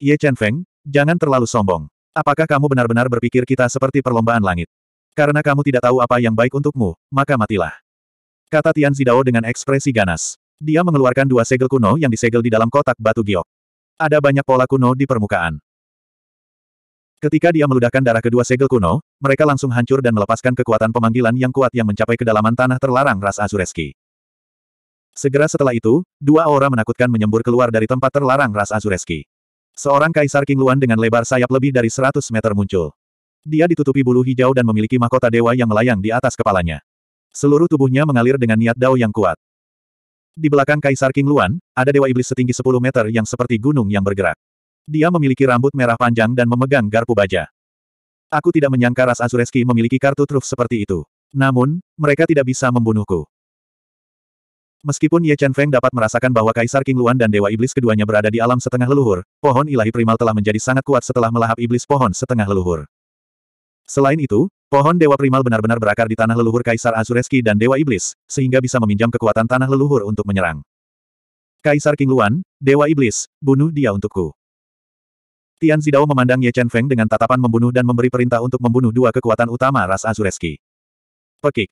Ye Chen Feng, jangan terlalu sombong. Apakah kamu benar-benar berpikir kita seperti perlombaan langit? Karena kamu tidak tahu apa yang baik untukmu, maka matilah. Kata Tian Zidao dengan ekspresi ganas. Dia mengeluarkan dua segel kuno yang disegel di dalam kotak batu giok. Ada banyak pola kuno di permukaan. Ketika dia meludahkan darah kedua segel kuno, mereka langsung hancur dan melepaskan kekuatan pemanggilan yang kuat yang mencapai kedalaman tanah terlarang ras Azureski. Segera setelah itu, dua aura menakutkan menyembur keluar dari tempat terlarang ras Azureski. Seorang kaisar King Luan dengan lebar sayap lebih dari 100 meter muncul. Dia ditutupi bulu hijau dan memiliki mahkota dewa yang melayang di atas kepalanya. Seluruh tubuhnya mengalir dengan niat dao yang kuat. Di belakang Kaisar King Luan, ada dewa iblis setinggi 10 meter yang seperti gunung yang bergerak. Dia memiliki rambut merah panjang dan memegang garpu baja. Aku tidak menyangka ras Azureski memiliki kartu truf seperti itu. Namun, mereka tidak bisa membunuhku. Meskipun Ye Chen Feng dapat merasakan bahwa Kaisar King Luan dan Dewa Iblis keduanya berada di alam setengah leluhur, pohon ilahi primal telah menjadi sangat kuat setelah melahap iblis pohon setengah leluhur. Selain itu, pohon Dewa Primal benar-benar berakar di tanah leluhur Kaisar Azureski dan Dewa Iblis, sehingga bisa meminjam kekuatan tanah leluhur untuk menyerang. Kaisar King Luan, Dewa Iblis, bunuh dia untukku. Tian Zidao memandang Ye Chen Feng dengan tatapan membunuh dan memberi perintah untuk membunuh dua kekuatan utama ras Azureski. Pekik.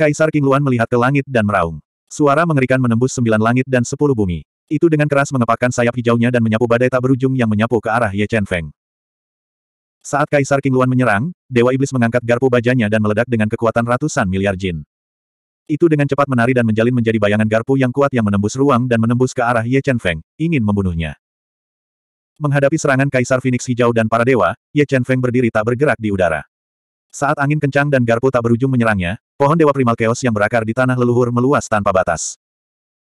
Kaisar King Luan melihat ke langit dan meraung. Suara mengerikan menembus sembilan langit dan sepuluh bumi. Itu dengan keras mengepakkan sayap hijaunya dan menyapu badai tak berujung yang menyapu ke arah Ye Chen Feng. Saat Kaisar King Luan menyerang, Dewa Iblis mengangkat garpu bajanya dan meledak dengan kekuatan ratusan miliar jin. Itu dengan cepat menari dan menjalin menjadi bayangan garpu yang kuat yang menembus ruang dan menembus ke arah Ye Chen Feng, ingin membunuhnya. Menghadapi serangan Kaisar Phoenix Hijau dan para dewa, Ye Chen Feng berdiri tak bergerak di udara. Saat angin kencang dan garpu tak berujung menyerangnya, pohon dewa primal chaos yang berakar di tanah leluhur meluas tanpa batas.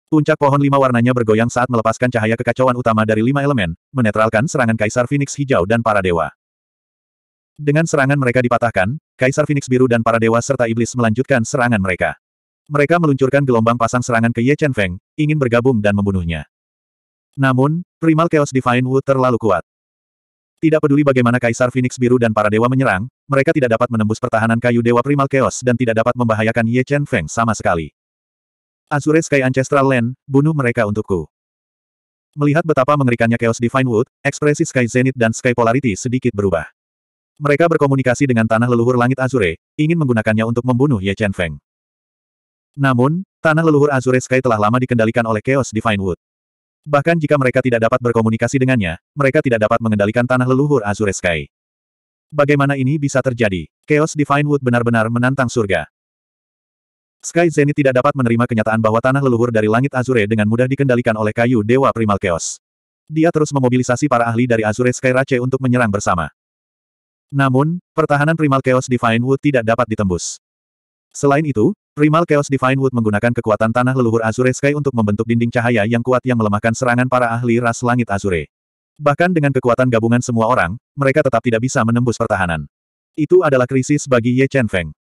Puncak pohon lima warnanya bergoyang saat melepaskan cahaya kekacauan utama dari lima elemen, menetralkan serangan Kaisar Phoenix hijau dan para dewa. Dengan serangan mereka dipatahkan, Kaisar Phoenix biru dan para dewa serta iblis melanjutkan serangan mereka. Mereka meluncurkan gelombang pasang serangan ke Ye Chen Feng, ingin bergabung dan membunuhnya. Namun, Primal Chaos Divine Wood terlalu kuat. Tidak peduli bagaimana Kaisar Phoenix Biru dan para dewa menyerang, mereka tidak dapat menembus pertahanan kayu dewa primal chaos dan tidak dapat membahayakan Ye Chen Feng sama sekali. Azure Sky Ancestral Land, bunuh mereka untukku. Melihat betapa mengerikannya Chaos Divine Wood, ekspresi Sky Zenith dan Sky Polarity sedikit berubah. Mereka berkomunikasi dengan tanah leluhur langit Azure, ingin menggunakannya untuk membunuh Ye Chen Feng. Namun, tanah leluhur Azure Sky telah lama dikendalikan oleh Chaos Divine Wood. Bahkan jika mereka tidak dapat berkomunikasi dengannya, mereka tidak dapat mengendalikan tanah leluhur Azure Sky. Bagaimana ini bisa terjadi? Chaos Divine Wood benar-benar menantang surga. Sky Zenith tidak dapat menerima kenyataan bahwa tanah leluhur dari langit Azure dengan mudah dikendalikan oleh kayu Dewa Primal Chaos. Dia terus memobilisasi para ahli dari Azure Sky Rache untuk menyerang bersama. Namun, pertahanan Primal Chaos Divine Wood tidak dapat ditembus. Selain itu, Primal Chaos Divine Wood menggunakan kekuatan tanah leluhur Azure Sky untuk membentuk dinding cahaya yang kuat yang melemahkan serangan para ahli ras langit Azure. Bahkan dengan kekuatan gabungan semua orang, mereka tetap tidak bisa menembus pertahanan. Itu adalah krisis bagi Ye Chen Feng.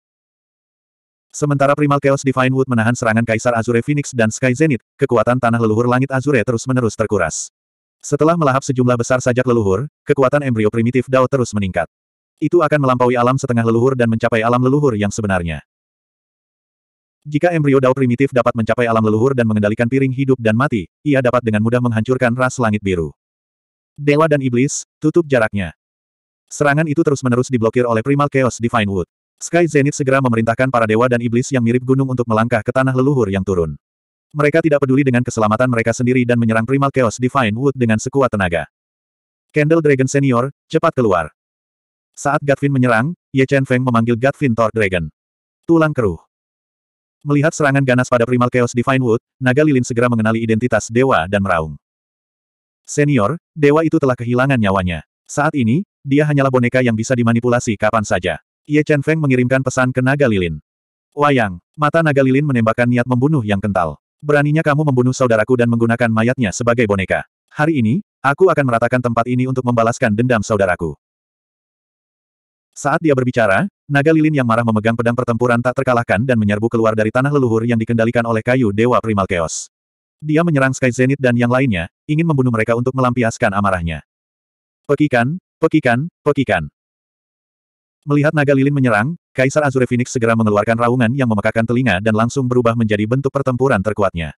Sementara Primal Chaos Divine Wood menahan serangan Kaisar Azure Phoenix dan Sky Zenith, kekuatan tanah leluhur langit Azure terus-menerus terkuras. Setelah melahap sejumlah besar sajak leluhur, kekuatan embrio primitif Dao terus meningkat. Itu akan melampaui alam setengah leluhur dan mencapai alam leluhur yang sebenarnya. Jika embrio Dao primitif dapat mencapai alam leluhur dan mengendalikan piring hidup dan mati, ia dapat dengan mudah menghancurkan ras langit biru. Dewa dan Iblis, tutup jaraknya. Serangan itu terus-menerus diblokir oleh Primal Chaos Divine Wood. Sky Zenith segera memerintahkan para dewa dan iblis yang mirip gunung untuk melangkah ke tanah leluhur yang turun. Mereka tidak peduli dengan keselamatan mereka sendiri dan menyerang Primal Chaos Divine Wood dengan sekuat tenaga. Candle Dragon Senior, cepat keluar. Saat Gatvin menyerang, Ye Chen Feng memanggil Gatvin Thor Dragon. Tulang keruh. Melihat serangan ganas pada primal chaos Divine Wood, naga lilin segera mengenali identitas dewa dan meraung. Senior, dewa itu telah kehilangan nyawanya. Saat ini, dia hanyalah boneka yang bisa dimanipulasi kapan saja. Ye Chen Feng mengirimkan pesan ke naga lilin. Wayang, mata naga lilin menembakkan niat membunuh yang kental. Beraninya kamu membunuh saudaraku dan menggunakan mayatnya sebagai boneka. Hari ini, aku akan meratakan tempat ini untuk membalaskan dendam saudaraku. Saat dia berbicara, naga lilin yang marah memegang pedang pertempuran tak terkalahkan dan menyerbu keluar dari tanah leluhur yang dikendalikan oleh kayu Dewa Primal Chaos. Dia menyerang Sky Zenith dan yang lainnya, ingin membunuh mereka untuk melampiaskan amarahnya. Pekikan, pekikan, pekikan. Melihat naga lilin menyerang, Kaisar Azure Phoenix segera mengeluarkan raungan yang memekakan telinga dan langsung berubah menjadi bentuk pertempuran terkuatnya.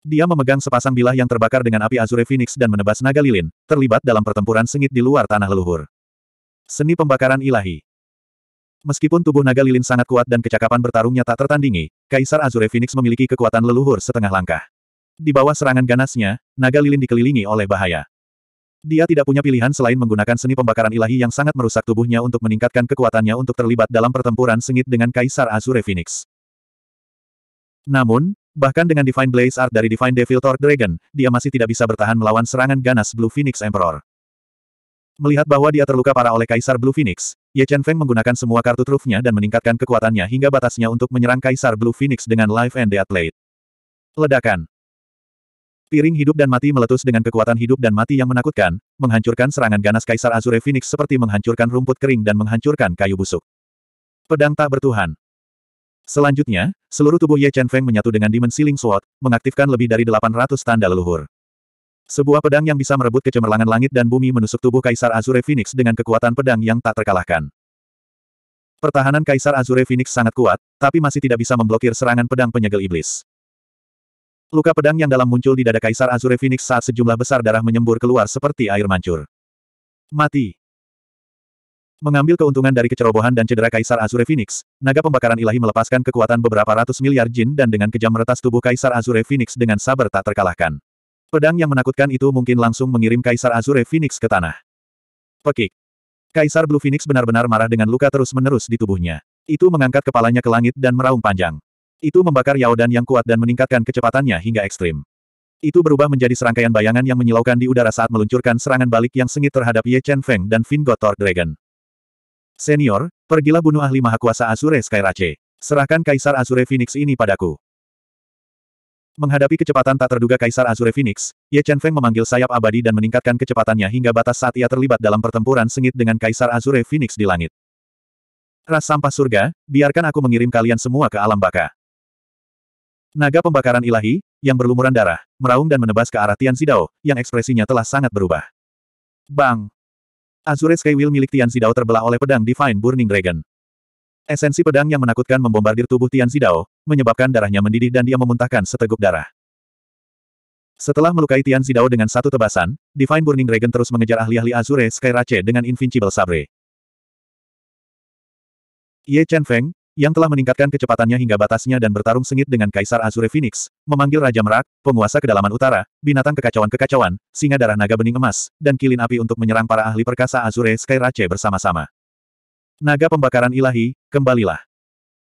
Dia memegang sepasang bilah yang terbakar dengan api Azure Phoenix dan menebas naga lilin, terlibat dalam pertempuran sengit di luar tanah leluhur. Seni pembakaran ilahi. Meskipun tubuh naga lilin sangat kuat dan kecakapan bertarungnya tak tertandingi, Kaisar Azure Phoenix memiliki kekuatan leluhur setengah langkah. Di bawah serangan ganasnya, naga lilin dikelilingi oleh bahaya. Dia tidak punya pilihan selain menggunakan seni pembakaran ilahi yang sangat merusak tubuhnya untuk meningkatkan kekuatannya untuk terlibat dalam pertempuran sengit dengan Kaisar Azure Phoenix. Namun, bahkan dengan Divine Blaze Art dari Divine Devil Thor Dragon, dia masih tidak bisa bertahan melawan serangan ganas Blue Phoenix Emperor. Melihat bahwa dia terluka parah oleh Kaisar Blue Phoenix, Ye Chen Feng menggunakan semua kartu trufnya dan meningkatkan kekuatannya hingga batasnya untuk menyerang Kaisar Blue Phoenix dengan Life and Death Blade. Ledakan. Piring hidup dan mati meletus dengan kekuatan hidup dan mati yang menakutkan, menghancurkan serangan ganas Kaisar Azure Phoenix seperti menghancurkan rumput kering dan menghancurkan kayu busuk. Pedang tak bertuhan. Selanjutnya, seluruh tubuh Ye Chen Feng menyatu dengan Dimensi Ling Sword, mengaktifkan lebih dari 800 tanda leluhur. Sebuah pedang yang bisa merebut kecemerlangan langit dan bumi menusuk tubuh Kaisar Azure Phoenix dengan kekuatan pedang yang tak terkalahkan. Pertahanan Kaisar Azure Phoenix sangat kuat, tapi masih tidak bisa memblokir serangan pedang penyegel iblis. Luka pedang yang dalam muncul di dada Kaisar Azure Phoenix saat sejumlah besar darah menyembur keluar seperti air mancur. Mati. Mengambil keuntungan dari kecerobohan dan cedera Kaisar Azure Phoenix, naga pembakaran ilahi melepaskan kekuatan beberapa ratus miliar jin dan dengan kejam meretas tubuh Kaisar Azure Phoenix dengan sabar tak terkalahkan. Pedang yang menakutkan itu mungkin langsung mengirim Kaisar Azure Phoenix ke tanah. Pekik. Kaisar Blue Phoenix benar-benar marah dengan luka terus-menerus di tubuhnya. Itu mengangkat kepalanya ke langit dan meraung panjang. Itu membakar Yao yang kuat dan meningkatkan kecepatannya hingga ekstrim. Itu berubah menjadi serangkaian bayangan yang menyilaukan di udara saat meluncurkan serangan balik yang sengit terhadap Ye Chen Feng dan Fin Gotor Dragon. Senior, pergilah bunuh ahli maha kuasa Azure Skyrace. Serahkan Kaisar Azure Phoenix ini padaku. Menghadapi kecepatan tak terduga Kaisar Azure Phoenix, Ye Chen Feng memanggil sayap abadi dan meningkatkan kecepatannya hingga batas saat ia terlibat dalam pertempuran sengit dengan Kaisar Azure Phoenix di langit. Ras sampah surga, biarkan aku mengirim kalian semua ke alam baka. Naga pembakaran ilahi, yang berlumuran darah, meraung dan menebas ke arah Tian Zidao, yang ekspresinya telah sangat berubah. Bang! Azure Skywheel milik Tian Zidao terbelah oleh pedang Divine Burning Dragon. Esensi pedang yang menakutkan membombardir tubuh Tian Zidao, menyebabkan darahnya mendidih dan dia memuntahkan seteguk darah. Setelah melukai Tian Zidao dengan satu tebasan, Divine Burning Dragon terus mengejar ahli-ahli Azure Sky Rache dengan Invincible Sabre. Ye Chen Feng, yang telah meningkatkan kecepatannya hingga batasnya dan bertarung sengit dengan Kaisar Azure Phoenix, memanggil Raja Merak, penguasa kedalaman utara, binatang kekacauan-kekacauan, singa darah naga bening emas, dan kilin api untuk menyerang para ahli perkasa Azure Sky Rache bersama-sama. Naga pembakaran ilahi, kembalilah.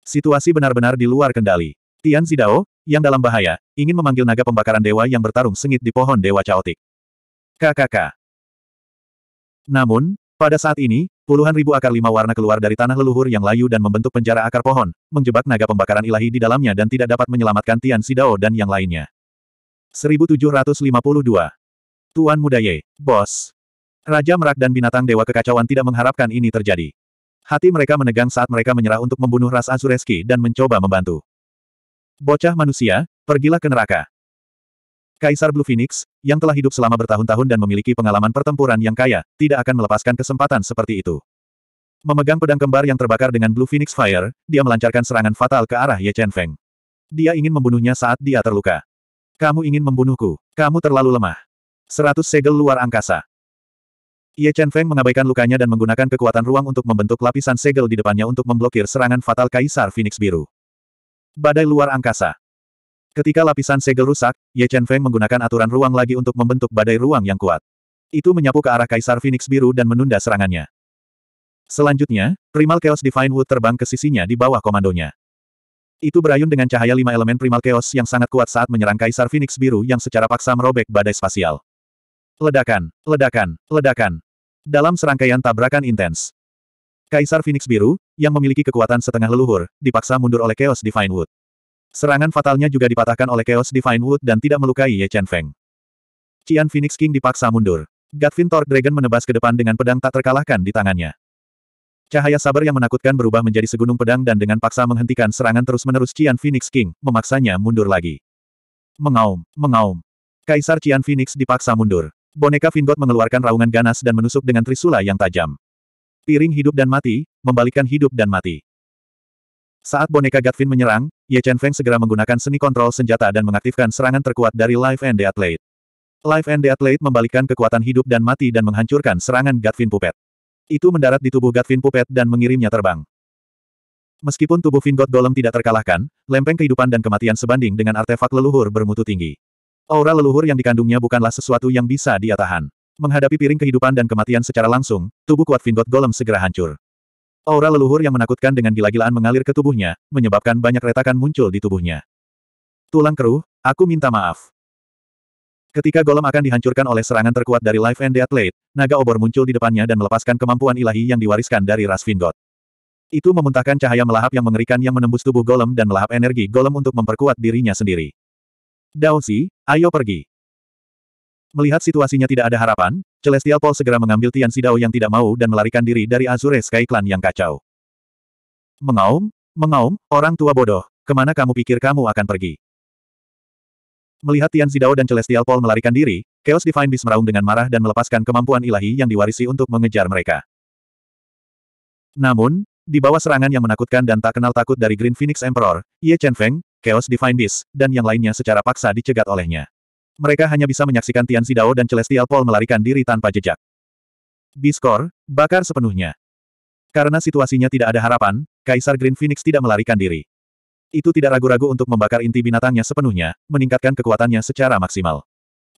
Situasi benar-benar di luar kendali. Tian Zidao, yang dalam bahaya, ingin memanggil naga pembakaran dewa yang bertarung sengit di pohon dewa caotik. KKK. Namun, pada saat ini, puluhan ribu akar lima warna keluar dari tanah leluhur yang layu dan membentuk penjara akar pohon, menjebak naga pembakaran ilahi di dalamnya dan tidak dapat menyelamatkan Tian Sidao dan yang lainnya. 1752. Tuan Muda Ye, Bos. Raja Merak dan binatang dewa kekacauan tidak mengharapkan ini terjadi. Hati mereka menegang saat mereka menyerah untuk membunuh ras Azureski dan mencoba membantu. Bocah manusia, pergilah ke neraka. Kaisar Blue Phoenix, yang telah hidup selama bertahun-tahun dan memiliki pengalaman pertempuran yang kaya, tidak akan melepaskan kesempatan seperti itu. Memegang pedang kembar yang terbakar dengan Blue Phoenix Fire, dia melancarkan serangan fatal ke arah Ye Chen Feng. Dia ingin membunuhnya saat dia terluka. Kamu ingin membunuhku. Kamu terlalu lemah. Seratus segel luar angkasa. Ye Chen Feng mengabaikan lukanya dan menggunakan kekuatan ruang untuk membentuk lapisan segel di depannya untuk memblokir serangan fatal Kaisar Phoenix Biru. Badai luar angkasa. Ketika lapisan segel rusak, Ye Chen Feng menggunakan aturan ruang lagi untuk membentuk badai ruang yang kuat. Itu menyapu ke arah Kaisar Phoenix Biru dan menunda serangannya. Selanjutnya, Primal Chaos Divine Wood terbang ke sisinya di bawah komandonya. Itu berayun dengan cahaya lima elemen Primal Chaos yang sangat kuat saat menyerang Kaisar Phoenix Biru yang secara paksa merobek badai spasial. Ledakan, ledakan, ledakan. Dalam serangkaian tabrakan intens. Kaisar Phoenix Biru, yang memiliki kekuatan setengah leluhur, dipaksa mundur oleh Chaos Divine Wood. Serangan fatalnya juga dipatahkan oleh Chaos Divine Wood dan tidak melukai Ye Chen Feng. Qian Phoenix King dipaksa mundur. Gatvin Thor Dragon menebas ke depan dengan pedang tak terkalahkan di tangannya. Cahaya sabar yang menakutkan berubah menjadi segunung pedang dan dengan paksa menghentikan serangan terus-menerus Qian Phoenix King, memaksanya mundur lagi. Mengaum, mengaum. Kaisar Qian Phoenix dipaksa mundur. Boneka Vingot mengeluarkan raungan ganas dan menusuk dengan trisula yang tajam. Piring hidup dan mati, membalikkan hidup dan mati. Saat boneka Gatvin menyerang, Ye Chen Feng segera menggunakan seni kontrol senjata dan mengaktifkan serangan terkuat dari Life and the Athlete. Life and the Athlete membalikkan kekuatan hidup dan mati dan menghancurkan serangan Gatvin Pupet. Itu mendarat di tubuh Gatvin Pupet dan mengirimnya terbang. Meskipun tubuh Vingot Golem tidak terkalahkan, lempeng kehidupan dan kematian sebanding dengan artefak leluhur bermutu tinggi. Aura leluhur yang dikandungnya bukanlah sesuatu yang bisa dia tahan. Menghadapi piring kehidupan dan kematian secara langsung, tubuh kuat Vingot Golem segera hancur. Aura leluhur yang menakutkan dengan gila-gilaan mengalir ke tubuhnya, menyebabkan banyak retakan muncul di tubuhnya. Tulang keruh, aku minta maaf. Ketika Golem akan dihancurkan oleh serangan terkuat dari Life and the Athlete, naga obor muncul di depannya dan melepaskan kemampuan ilahi yang diwariskan dari ras Vingot. Itu memuntahkan cahaya melahap yang mengerikan yang menembus tubuh Golem dan melahap energi Golem untuk memperkuat dirinya sendiri. Daosi, ayo pergi. Melihat situasinya tidak ada harapan, Celestial Paul segera mengambil Tian Sidao yang tidak mau dan melarikan diri dari Azure Sky Clan yang kacau. Mengaum, mengaum, orang tua bodoh, kemana kamu pikir kamu akan pergi? Melihat Tian Sidao dan Celestial Paul melarikan diri, Chaos Divine Beast meraung dengan marah dan melepaskan kemampuan ilahi yang diwarisi untuk mengejar mereka. Namun, di bawah serangan yang menakutkan dan tak kenal takut dari Green Phoenix Emperor, Ye Chen Feng, Chaos Divine Beast, dan yang lainnya secara paksa dicegat olehnya. Mereka hanya bisa menyaksikan Tian Zidao dan Celestial Paul melarikan diri tanpa jejak. Biskor, bakar sepenuhnya. Karena situasinya tidak ada harapan, Kaisar Green Phoenix tidak melarikan diri. Itu tidak ragu-ragu untuk membakar inti binatangnya sepenuhnya, meningkatkan kekuatannya secara maksimal.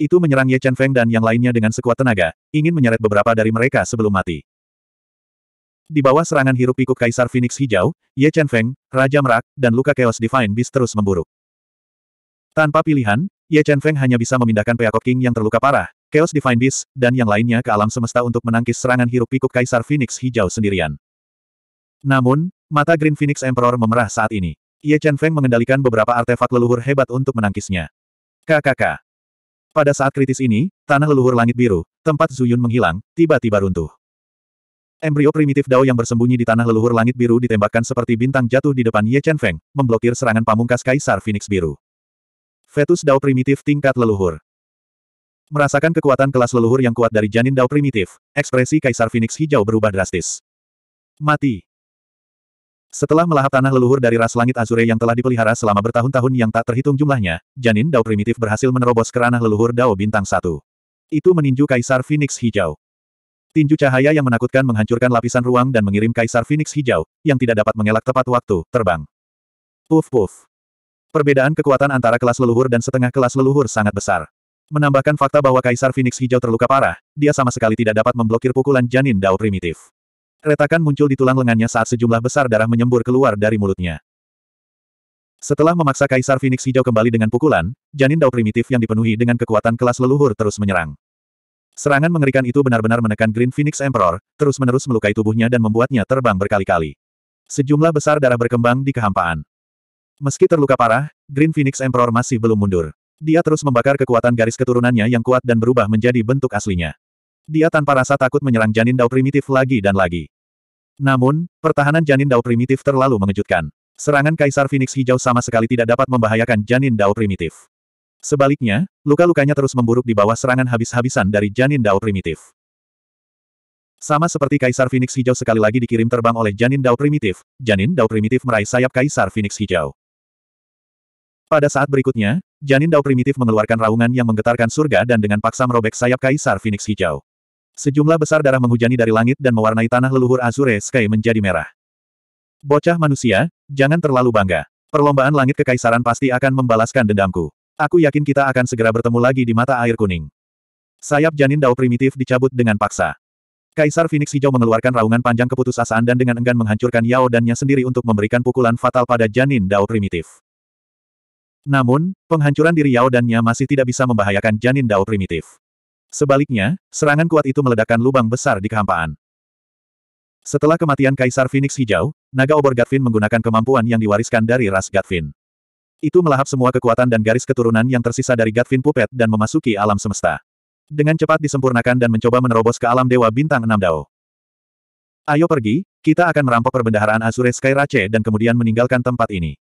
Itu menyerang Ye Chen Feng dan yang lainnya dengan sekuat tenaga, ingin menyeret beberapa dari mereka sebelum mati. Di bawah serangan hirup pikuk Kaisar Phoenix Hijau, Ye Chen Feng, Raja Merak, dan luka Chaos Divine Beast terus memburuk. Tanpa pilihan, Ye Chen Feng hanya bisa memindahkan Peacock King yang terluka parah, Chaos Divine Beast, dan yang lainnya ke alam semesta untuk menangkis serangan hirup pikuk Kaisar Phoenix Hijau sendirian. Namun, mata Green Phoenix Emperor memerah saat ini. Ye Chen Feng mengendalikan beberapa artefak leluhur hebat untuk menangkisnya. KKK. Pada saat kritis ini, tanah leluhur langit biru, tempat Zuyun menghilang, tiba-tiba runtuh. Embrio primitif Dao yang bersembunyi di tanah leluhur langit biru ditembakkan seperti bintang jatuh di depan Ye Chen Feng, memblokir serangan pamungkas Kaisar Phoenix Biru. Fetus Dao primitif tingkat leluhur. Merasakan kekuatan kelas leluhur yang kuat dari janin Dao primitif, ekspresi Kaisar Phoenix hijau berubah drastis. Mati. Setelah melahap tanah leluhur dari ras langit Azure yang telah dipelihara selama bertahun-tahun yang tak terhitung jumlahnya, janin Dao primitif berhasil menerobos ke ranah leluhur Dao bintang satu. Itu meninju Kaisar Phoenix hijau. Tinju cahaya yang menakutkan menghancurkan lapisan ruang dan mengirim Kaisar Phoenix hijau, yang tidak dapat mengelak tepat waktu, terbang. Puf puf. Perbedaan kekuatan antara kelas leluhur dan setengah kelas leluhur sangat besar. Menambahkan fakta bahwa Kaisar Phoenix hijau terluka parah, dia sama sekali tidak dapat memblokir pukulan janin dao primitif. Retakan muncul di tulang lengannya saat sejumlah besar darah menyembur keluar dari mulutnya. Setelah memaksa Kaisar Phoenix hijau kembali dengan pukulan, janin dao primitif yang dipenuhi dengan kekuatan kelas leluhur terus menyerang. Serangan mengerikan itu benar-benar menekan Green Phoenix Emperor, terus-menerus melukai tubuhnya dan membuatnya terbang berkali-kali. Sejumlah besar darah berkembang di kehampaan. Meski terluka parah, Green Phoenix Emperor masih belum mundur. Dia terus membakar kekuatan garis keturunannya yang kuat dan berubah menjadi bentuk aslinya. Dia tanpa rasa takut menyerang janin dao primitif lagi dan lagi. Namun, pertahanan janin dao primitif terlalu mengejutkan. Serangan Kaisar Phoenix Hijau sama sekali tidak dapat membahayakan janin dao primitif. Sebaliknya, luka-lukanya terus memburuk di bawah serangan habis-habisan dari janin Dao primitif. Sama seperti Kaisar Phoenix Hijau sekali lagi dikirim terbang oleh janin Dao primitif, janin Dao primitif meraih sayap Kaisar Phoenix Hijau. Pada saat berikutnya, janin Dao primitif mengeluarkan raungan yang menggetarkan surga dan dengan paksa merobek sayap Kaisar Phoenix Hijau. Sejumlah besar darah menghujani dari langit dan mewarnai tanah leluhur Azure Sky menjadi merah. Bocah manusia, jangan terlalu bangga. Perlombaan langit kekaisaran pasti akan membalaskan dendamku. Aku yakin kita akan segera bertemu lagi di mata air kuning. Sayap janin dao primitif dicabut dengan paksa. Kaisar Phoenix Hijau mengeluarkan raungan panjang keputusasaan dan dengan enggan menghancurkan Yao dan Nya sendiri untuk memberikan pukulan fatal pada janin dao primitif. Namun, penghancuran diri Yao dan Nya masih tidak bisa membahayakan janin dao primitif. Sebaliknya, serangan kuat itu meledakkan lubang besar di kehampaan. Setelah kematian Kaisar Phoenix Hijau, naga obor Gatvin menggunakan kemampuan yang diwariskan dari ras Gatvin. Itu melahap semua kekuatan dan garis keturunan yang tersisa dari Gatvin Puppet dan memasuki alam semesta. Dengan cepat disempurnakan dan mencoba menerobos ke alam Dewa Bintang enam Dao. Ayo pergi, kita akan merampok perbendaharaan Azure Sky Rache dan kemudian meninggalkan tempat ini.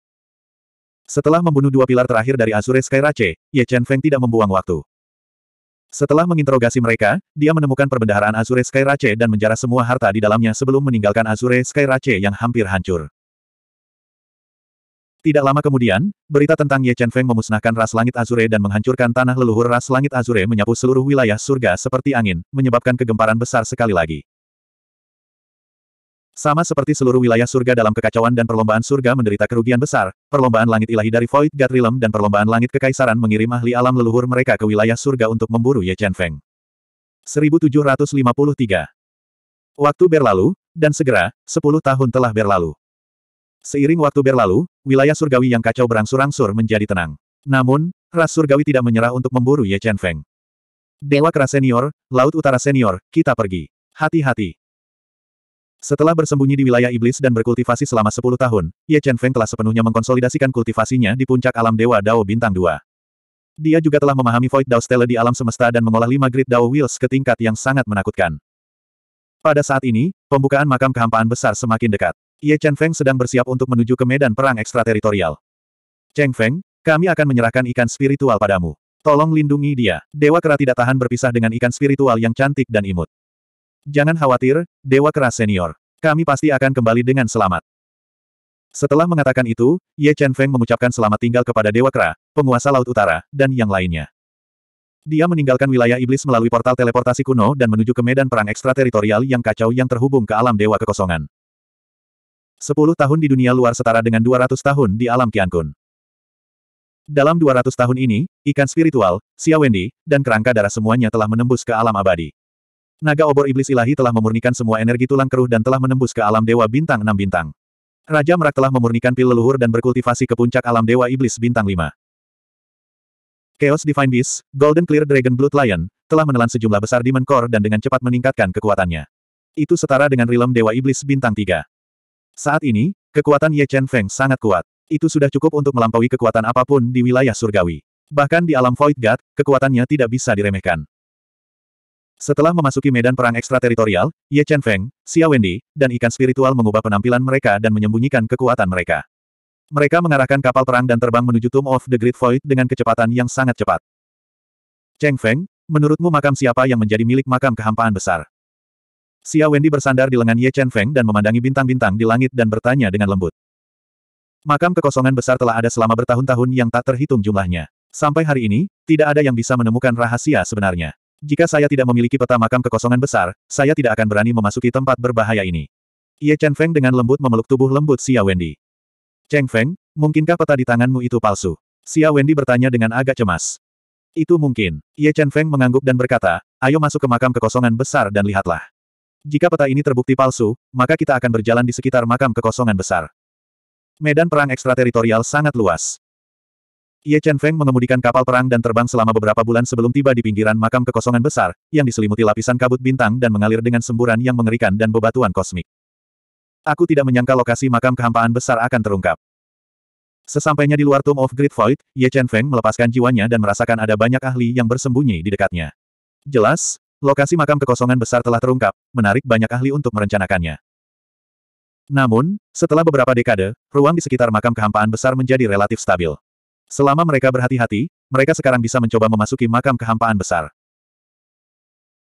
Setelah membunuh dua pilar terakhir dari Azure Sky Rache, Ye Chen Feng tidak membuang waktu. Setelah menginterogasi mereka, dia menemukan perbendaharaan Azure Sky Rache dan menjarah semua harta di dalamnya sebelum meninggalkan Azure Sky Rache yang hampir hancur. Tidak lama kemudian, berita tentang Ye Chen Feng memusnahkan ras langit Azure dan menghancurkan tanah leluhur ras langit Azure menyapu seluruh wilayah surga seperti angin, menyebabkan kegemparan besar sekali lagi. Sama seperti seluruh wilayah surga dalam kekacauan dan perlombaan surga menderita kerugian besar, perlombaan langit ilahi dari Void God Realm dan perlombaan langit kekaisaran mengirim ahli alam leluhur mereka ke wilayah surga untuk memburu Ye Chen Feng. 1753 Waktu berlalu, dan segera, 10 tahun telah berlalu. Seiring waktu berlalu, wilayah surgawi yang kacau berangsur-angsur menjadi tenang. Namun, ras surgawi tidak menyerah untuk memburu Ye Chen Feng. Dewa Kera Senior, Laut Utara Senior, kita pergi. Hati-hati. Setelah bersembunyi di wilayah iblis dan berkultivasi selama 10 tahun, Ye Chen Feng telah sepenuhnya mengkonsolidasikan kultivasinya di puncak alam Dewa Dao Bintang 2. Dia juga telah memahami Void Dao Stella di alam semesta dan mengolah lima grid Dao Wheels ke tingkat yang sangat menakutkan. Pada saat ini, pembukaan makam kehampaan besar semakin dekat. Ye Chen Feng sedang bersiap untuk menuju ke medan perang ekstrateritorial. Cheng Feng, kami akan menyerahkan ikan spiritual padamu. Tolong lindungi dia. Dewa Kera tidak tahan berpisah dengan ikan spiritual yang cantik dan imut. Jangan khawatir, Dewa Kera senior. Kami pasti akan kembali dengan selamat. Setelah mengatakan itu, Ye Chen Feng mengucapkan selamat tinggal kepada Dewa Kera, penguasa Laut Utara, dan yang lainnya. Dia meninggalkan wilayah iblis melalui portal teleportasi kuno dan menuju ke medan perang ekstrateritorial yang kacau yang terhubung ke alam dewa kekosongan. Sepuluh tahun di dunia luar setara dengan 200 tahun di alam Kiankun. Dalam 200 tahun ini, ikan spiritual, Siawendi, dan kerangka darah semuanya telah menembus ke alam abadi. Naga obor iblis ilahi telah memurnikan semua energi tulang keruh dan telah menembus ke alam dewa bintang 6 bintang. Raja Merak telah memurnikan pil leluhur dan berkultivasi ke puncak alam dewa iblis bintang 5. Chaos Divine Beast, Golden Clear Dragon Blood Lion, telah menelan sejumlah besar Demon Core dan dengan cepat meningkatkan kekuatannya. Itu setara dengan Realm Dewa Iblis Bintang 3. Saat ini, kekuatan Ye Chen Feng sangat kuat. Itu sudah cukup untuk melampaui kekuatan apapun di wilayah surgawi. Bahkan di alam Void God, kekuatannya tidak bisa diremehkan. Setelah memasuki medan perang ekstrateritorial, Ye Chen Feng, Xia Wendy, dan ikan spiritual mengubah penampilan mereka dan menyembunyikan kekuatan mereka. Mereka mengarahkan kapal perang dan terbang menuju Tomb of the Great Void dengan kecepatan yang sangat cepat. Cheng Feng, menurutmu makam siapa yang menjadi milik makam kehampaan besar? Xia Wendy bersandar di lengan Ye Chen Feng dan memandangi bintang-bintang di langit dan bertanya dengan lembut. Makam kekosongan besar telah ada selama bertahun-tahun yang tak terhitung jumlahnya. Sampai hari ini, tidak ada yang bisa menemukan rahasia sebenarnya. Jika saya tidak memiliki peta makam kekosongan besar, saya tidak akan berani memasuki tempat berbahaya ini. Ye Chen Feng dengan lembut memeluk tubuh lembut Xia Wendy. Cheng Feng, mungkinkah peta di tanganmu itu palsu? Xia Wendy bertanya dengan agak cemas. Itu mungkin. Ye Chen Feng mengangguk dan berkata, ayo masuk ke makam kekosongan besar dan lihatlah. Jika peta ini terbukti palsu, maka kita akan berjalan di sekitar makam kekosongan besar. Medan perang ekstrateritorial sangat luas. Ye Chen Feng mengemudikan kapal perang dan terbang selama beberapa bulan sebelum tiba di pinggiran makam kekosongan besar, yang diselimuti lapisan kabut bintang dan mengalir dengan semburan yang mengerikan dan bebatuan kosmik. Aku tidak menyangka lokasi makam kehampaan besar akan terungkap. Sesampainya di luar Tomb of Great Void, Ye Chen Feng melepaskan jiwanya dan merasakan ada banyak ahli yang bersembunyi di dekatnya. Jelas, Lokasi makam kekosongan besar telah terungkap, menarik banyak ahli untuk merencanakannya. Namun, setelah beberapa dekade, ruang di sekitar makam kehampaan besar menjadi relatif stabil. Selama mereka berhati-hati, mereka sekarang bisa mencoba memasuki makam kehampaan besar.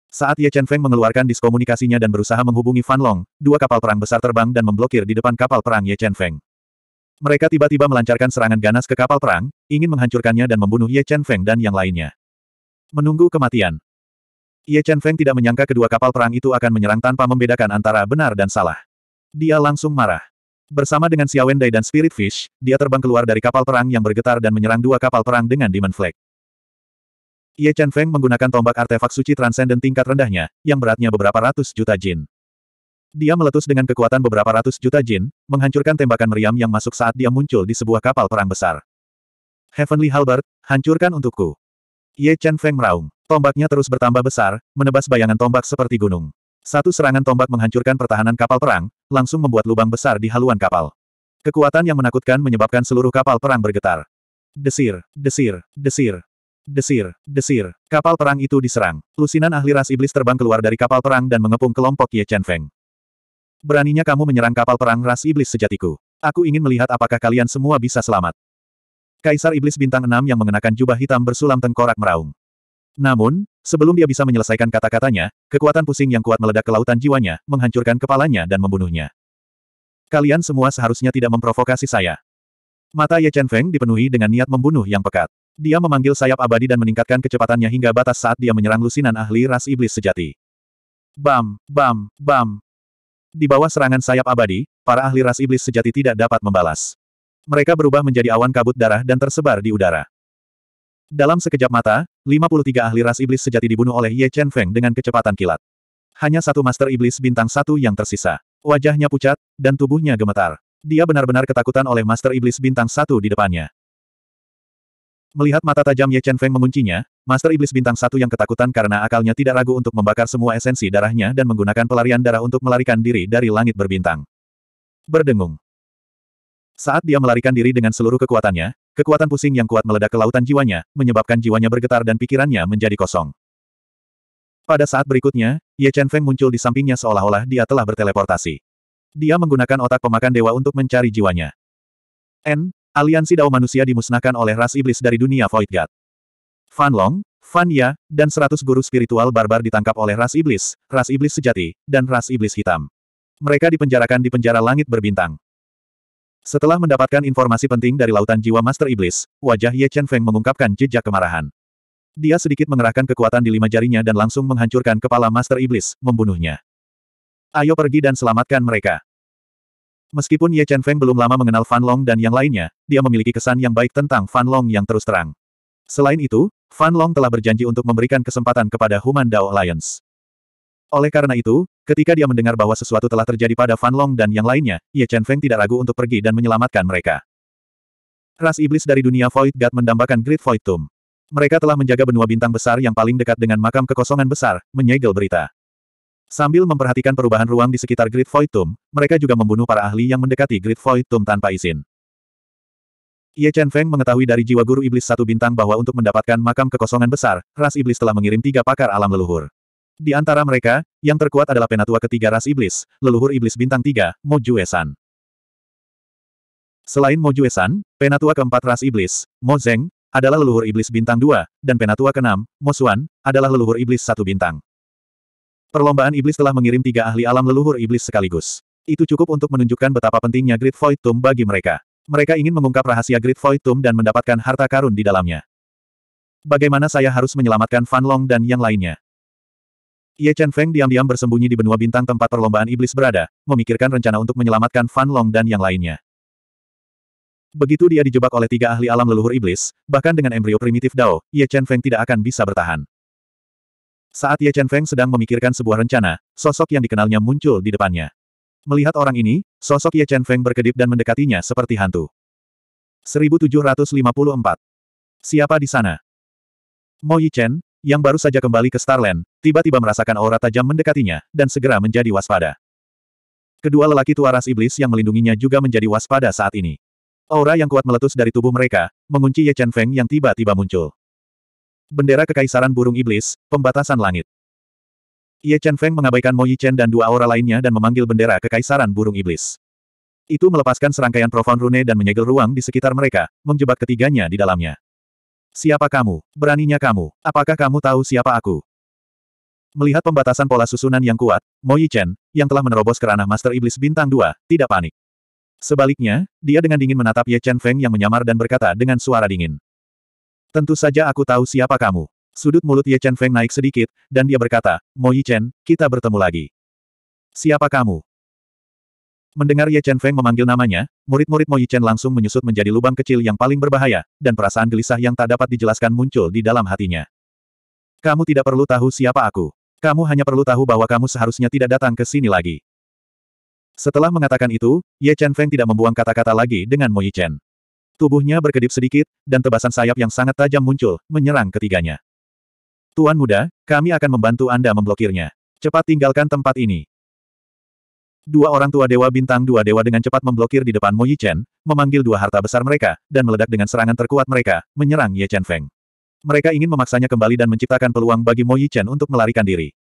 Saat Ye Chen Feng mengeluarkan diskomunikasinya dan berusaha menghubungi Fan Long, dua kapal perang besar terbang dan memblokir di depan kapal perang Ye Chen Feng. Mereka tiba-tiba melancarkan serangan ganas ke kapal perang, ingin menghancurkannya dan membunuh Ye Chen Feng dan yang lainnya. Menunggu kematian. Ye Chen Feng tidak menyangka kedua kapal perang itu akan menyerang tanpa membedakan antara benar dan salah. Dia langsung marah. Bersama dengan Xiao Wendai dan Spirit Fish, dia terbang keluar dari kapal perang yang bergetar dan menyerang dua kapal perang dengan Demon Flag. Ye Chen Feng menggunakan tombak artefak suci transenden tingkat rendahnya, yang beratnya beberapa ratus juta jin. Dia meletus dengan kekuatan beberapa ratus juta jin, menghancurkan tembakan meriam yang masuk saat dia muncul di sebuah kapal perang besar. Heavenly Halbert, hancurkan untukku. Ye Chen Feng meraung. Tombaknya terus bertambah besar, menebas bayangan tombak seperti gunung. Satu serangan tombak menghancurkan pertahanan kapal perang, langsung membuat lubang besar di haluan kapal. Kekuatan yang menakutkan menyebabkan seluruh kapal perang bergetar. Desir, desir, desir, desir, desir. Kapal perang itu diserang. Lusinan ahli ras iblis terbang keluar dari kapal perang dan mengepung kelompok Ye Chen Feng. Beraninya kamu menyerang kapal perang ras iblis sejatiku. Aku ingin melihat apakah kalian semua bisa selamat. Kaisar Iblis Bintang 6 yang mengenakan jubah hitam bersulam tengkorak meraung. Namun, sebelum dia bisa menyelesaikan kata-katanya, kekuatan pusing yang kuat meledak ke lautan jiwanya, menghancurkan kepalanya dan membunuhnya. Kalian semua seharusnya tidak memprovokasi saya. Mata Ye Chen Feng dipenuhi dengan niat membunuh yang pekat. Dia memanggil sayap abadi dan meningkatkan kecepatannya hingga batas saat dia menyerang lusinan ahli ras iblis sejati. Bam, bam, bam. Di bawah serangan sayap abadi, para ahli ras iblis sejati tidak dapat membalas. Mereka berubah menjadi awan kabut darah dan tersebar di udara. Dalam sekejap mata, 53 ahli ras iblis sejati dibunuh oleh Ye Chen Feng dengan kecepatan kilat. Hanya satu master iblis bintang satu yang tersisa. Wajahnya pucat, dan tubuhnya gemetar. Dia benar-benar ketakutan oleh master iblis bintang satu di depannya. Melihat mata tajam Ye Chen Feng menguncinya, master iblis bintang satu yang ketakutan karena akalnya tidak ragu untuk membakar semua esensi darahnya dan menggunakan pelarian darah untuk melarikan diri dari langit berbintang. Berdengung. Saat dia melarikan diri dengan seluruh kekuatannya, Kekuatan pusing yang kuat meledak ke lautan jiwanya, menyebabkan jiwanya bergetar dan pikirannya menjadi kosong. Pada saat berikutnya, Ye Chen Feng muncul di sampingnya seolah-olah dia telah berteleportasi. Dia menggunakan otak pemakan dewa untuk mencari jiwanya. N, aliansi dao manusia dimusnahkan oleh ras iblis dari dunia Void God. Fan Long, Fan Ya, dan seratus guru spiritual barbar ditangkap oleh ras iblis, ras iblis sejati, dan ras iblis hitam. Mereka dipenjarakan di penjara langit berbintang. Setelah mendapatkan informasi penting dari lautan jiwa Master Iblis, wajah Ye Chen Feng mengungkapkan jejak kemarahan. Dia sedikit mengerahkan kekuatan di lima jarinya dan langsung menghancurkan kepala Master Iblis, membunuhnya. Ayo pergi dan selamatkan mereka. Meskipun Ye Chen Feng belum lama mengenal Fan Long dan yang lainnya, dia memiliki kesan yang baik tentang Fan Long yang terus terang. Selain itu, Fan Long telah berjanji untuk memberikan kesempatan kepada Human Dao Alliance. Oleh karena itu, ketika dia mendengar bahwa sesuatu telah terjadi pada Fan Long dan yang lainnya, Ye Chen Feng tidak ragu untuk pergi dan menyelamatkan mereka. Ras iblis dari dunia Void God mendambakan Great Void Tomb. Mereka telah menjaga benua bintang besar yang paling dekat dengan makam kekosongan besar, menyegel berita. Sambil memperhatikan perubahan ruang di sekitar Great Void Tomb, mereka juga membunuh para ahli yang mendekati Great Void Tomb tanpa izin. Ye Chen Feng mengetahui dari jiwa guru iblis satu bintang bahwa untuk mendapatkan makam kekosongan besar, ras iblis telah mengirim tiga pakar alam leluhur. Di antara mereka, yang terkuat adalah penatua ketiga ras iblis, leluhur iblis bintang tiga, Mojuesan. Selain Mojuesan, penatua keempat ras iblis, Mozeng, adalah leluhur iblis bintang dua, dan penatua keenam, Mosuan, adalah leluhur iblis satu bintang. Perlombaan iblis telah mengirim tiga ahli alam leluhur iblis sekaligus. Itu cukup untuk menunjukkan betapa pentingnya Great Void Tomb bagi mereka. Mereka ingin mengungkap rahasia Great Void Tomb dan mendapatkan harta karun di dalamnya. Bagaimana saya harus menyelamatkan Fan Long dan yang lainnya? Ye Chen Feng diam-diam bersembunyi di benua bintang tempat perlombaan iblis berada, memikirkan rencana untuk menyelamatkan Fan Long dan yang lainnya. Begitu dia dijebak oleh tiga ahli alam leluhur iblis, bahkan dengan embrio primitif Dao, Ye Chen Feng tidak akan bisa bertahan. Saat Ye Chen Feng sedang memikirkan sebuah rencana, sosok yang dikenalnya muncul di depannya. Melihat orang ini, sosok Ye Chen Feng berkedip dan mendekatinya seperti hantu. 1754. Siapa di sana? Mo Yi Chen, yang baru saja kembali ke Starland, tiba-tiba merasakan aura tajam mendekatinya, dan segera menjadi waspada. Kedua lelaki tua ras iblis yang melindunginya juga menjadi waspada saat ini. Aura yang kuat meletus dari tubuh mereka, mengunci Ye Chen Feng yang tiba-tiba muncul. Bendera Kekaisaran Burung Iblis, Pembatasan Langit. Ye Chen Feng mengabaikan Mo Yi Chen dan dua aura lainnya dan memanggil bendera Kekaisaran Burung Iblis. Itu melepaskan serangkaian profan rune dan menyegel ruang di sekitar mereka, menjebak ketiganya di dalamnya. Siapa kamu? Beraninya kamu? Apakah kamu tahu siapa aku? Melihat pembatasan pola susunan yang kuat, Mo Yichen, yang telah menerobos ke ranah Master Iblis Bintang 2, tidak panik. Sebaliknya, dia dengan dingin menatap Ye Chen Feng yang menyamar dan berkata dengan suara dingin. Tentu saja aku tahu siapa kamu. Sudut mulut Ye Chen Feng naik sedikit, dan dia berkata, Mo Yichen, kita bertemu lagi. Siapa kamu? Mendengar Ye Chen Feng memanggil namanya, murid-murid Mo Chen langsung menyusut menjadi lubang kecil yang paling berbahaya, dan perasaan gelisah yang tak dapat dijelaskan muncul di dalam hatinya. Kamu tidak perlu tahu siapa aku. Kamu hanya perlu tahu bahwa kamu seharusnya tidak datang ke sini lagi. Setelah mengatakan itu, Ye Chen Feng tidak membuang kata-kata lagi dengan Mo Chen. Tubuhnya berkedip sedikit, dan tebasan sayap yang sangat tajam muncul, menyerang ketiganya. Tuan muda, kami akan membantu Anda memblokirnya. Cepat tinggalkan tempat ini. Dua orang tua Dewa Bintang Dua Dewa dengan cepat memblokir di depan Mo Chen, memanggil dua harta besar mereka, dan meledak dengan serangan terkuat mereka, menyerang Ye Chen Feng. Mereka ingin memaksanya kembali dan menciptakan peluang bagi Mo Chen untuk melarikan diri.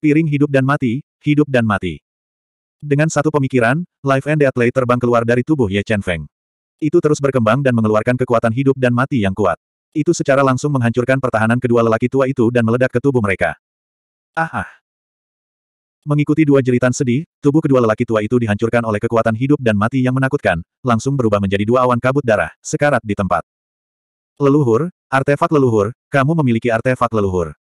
Piring hidup dan mati, hidup dan mati. Dengan satu pemikiran, Life and Deathly terbang keluar dari tubuh Ye Chen Feng. Itu terus berkembang dan mengeluarkan kekuatan hidup dan mati yang kuat. Itu secara langsung menghancurkan pertahanan kedua lelaki tua itu dan meledak ke tubuh mereka. Ah ah. Mengikuti dua jeritan sedih, tubuh kedua lelaki tua itu dihancurkan oleh kekuatan hidup dan mati yang menakutkan, langsung berubah menjadi dua awan kabut darah, sekarat di tempat. Leluhur, artefak leluhur, kamu memiliki artefak leluhur.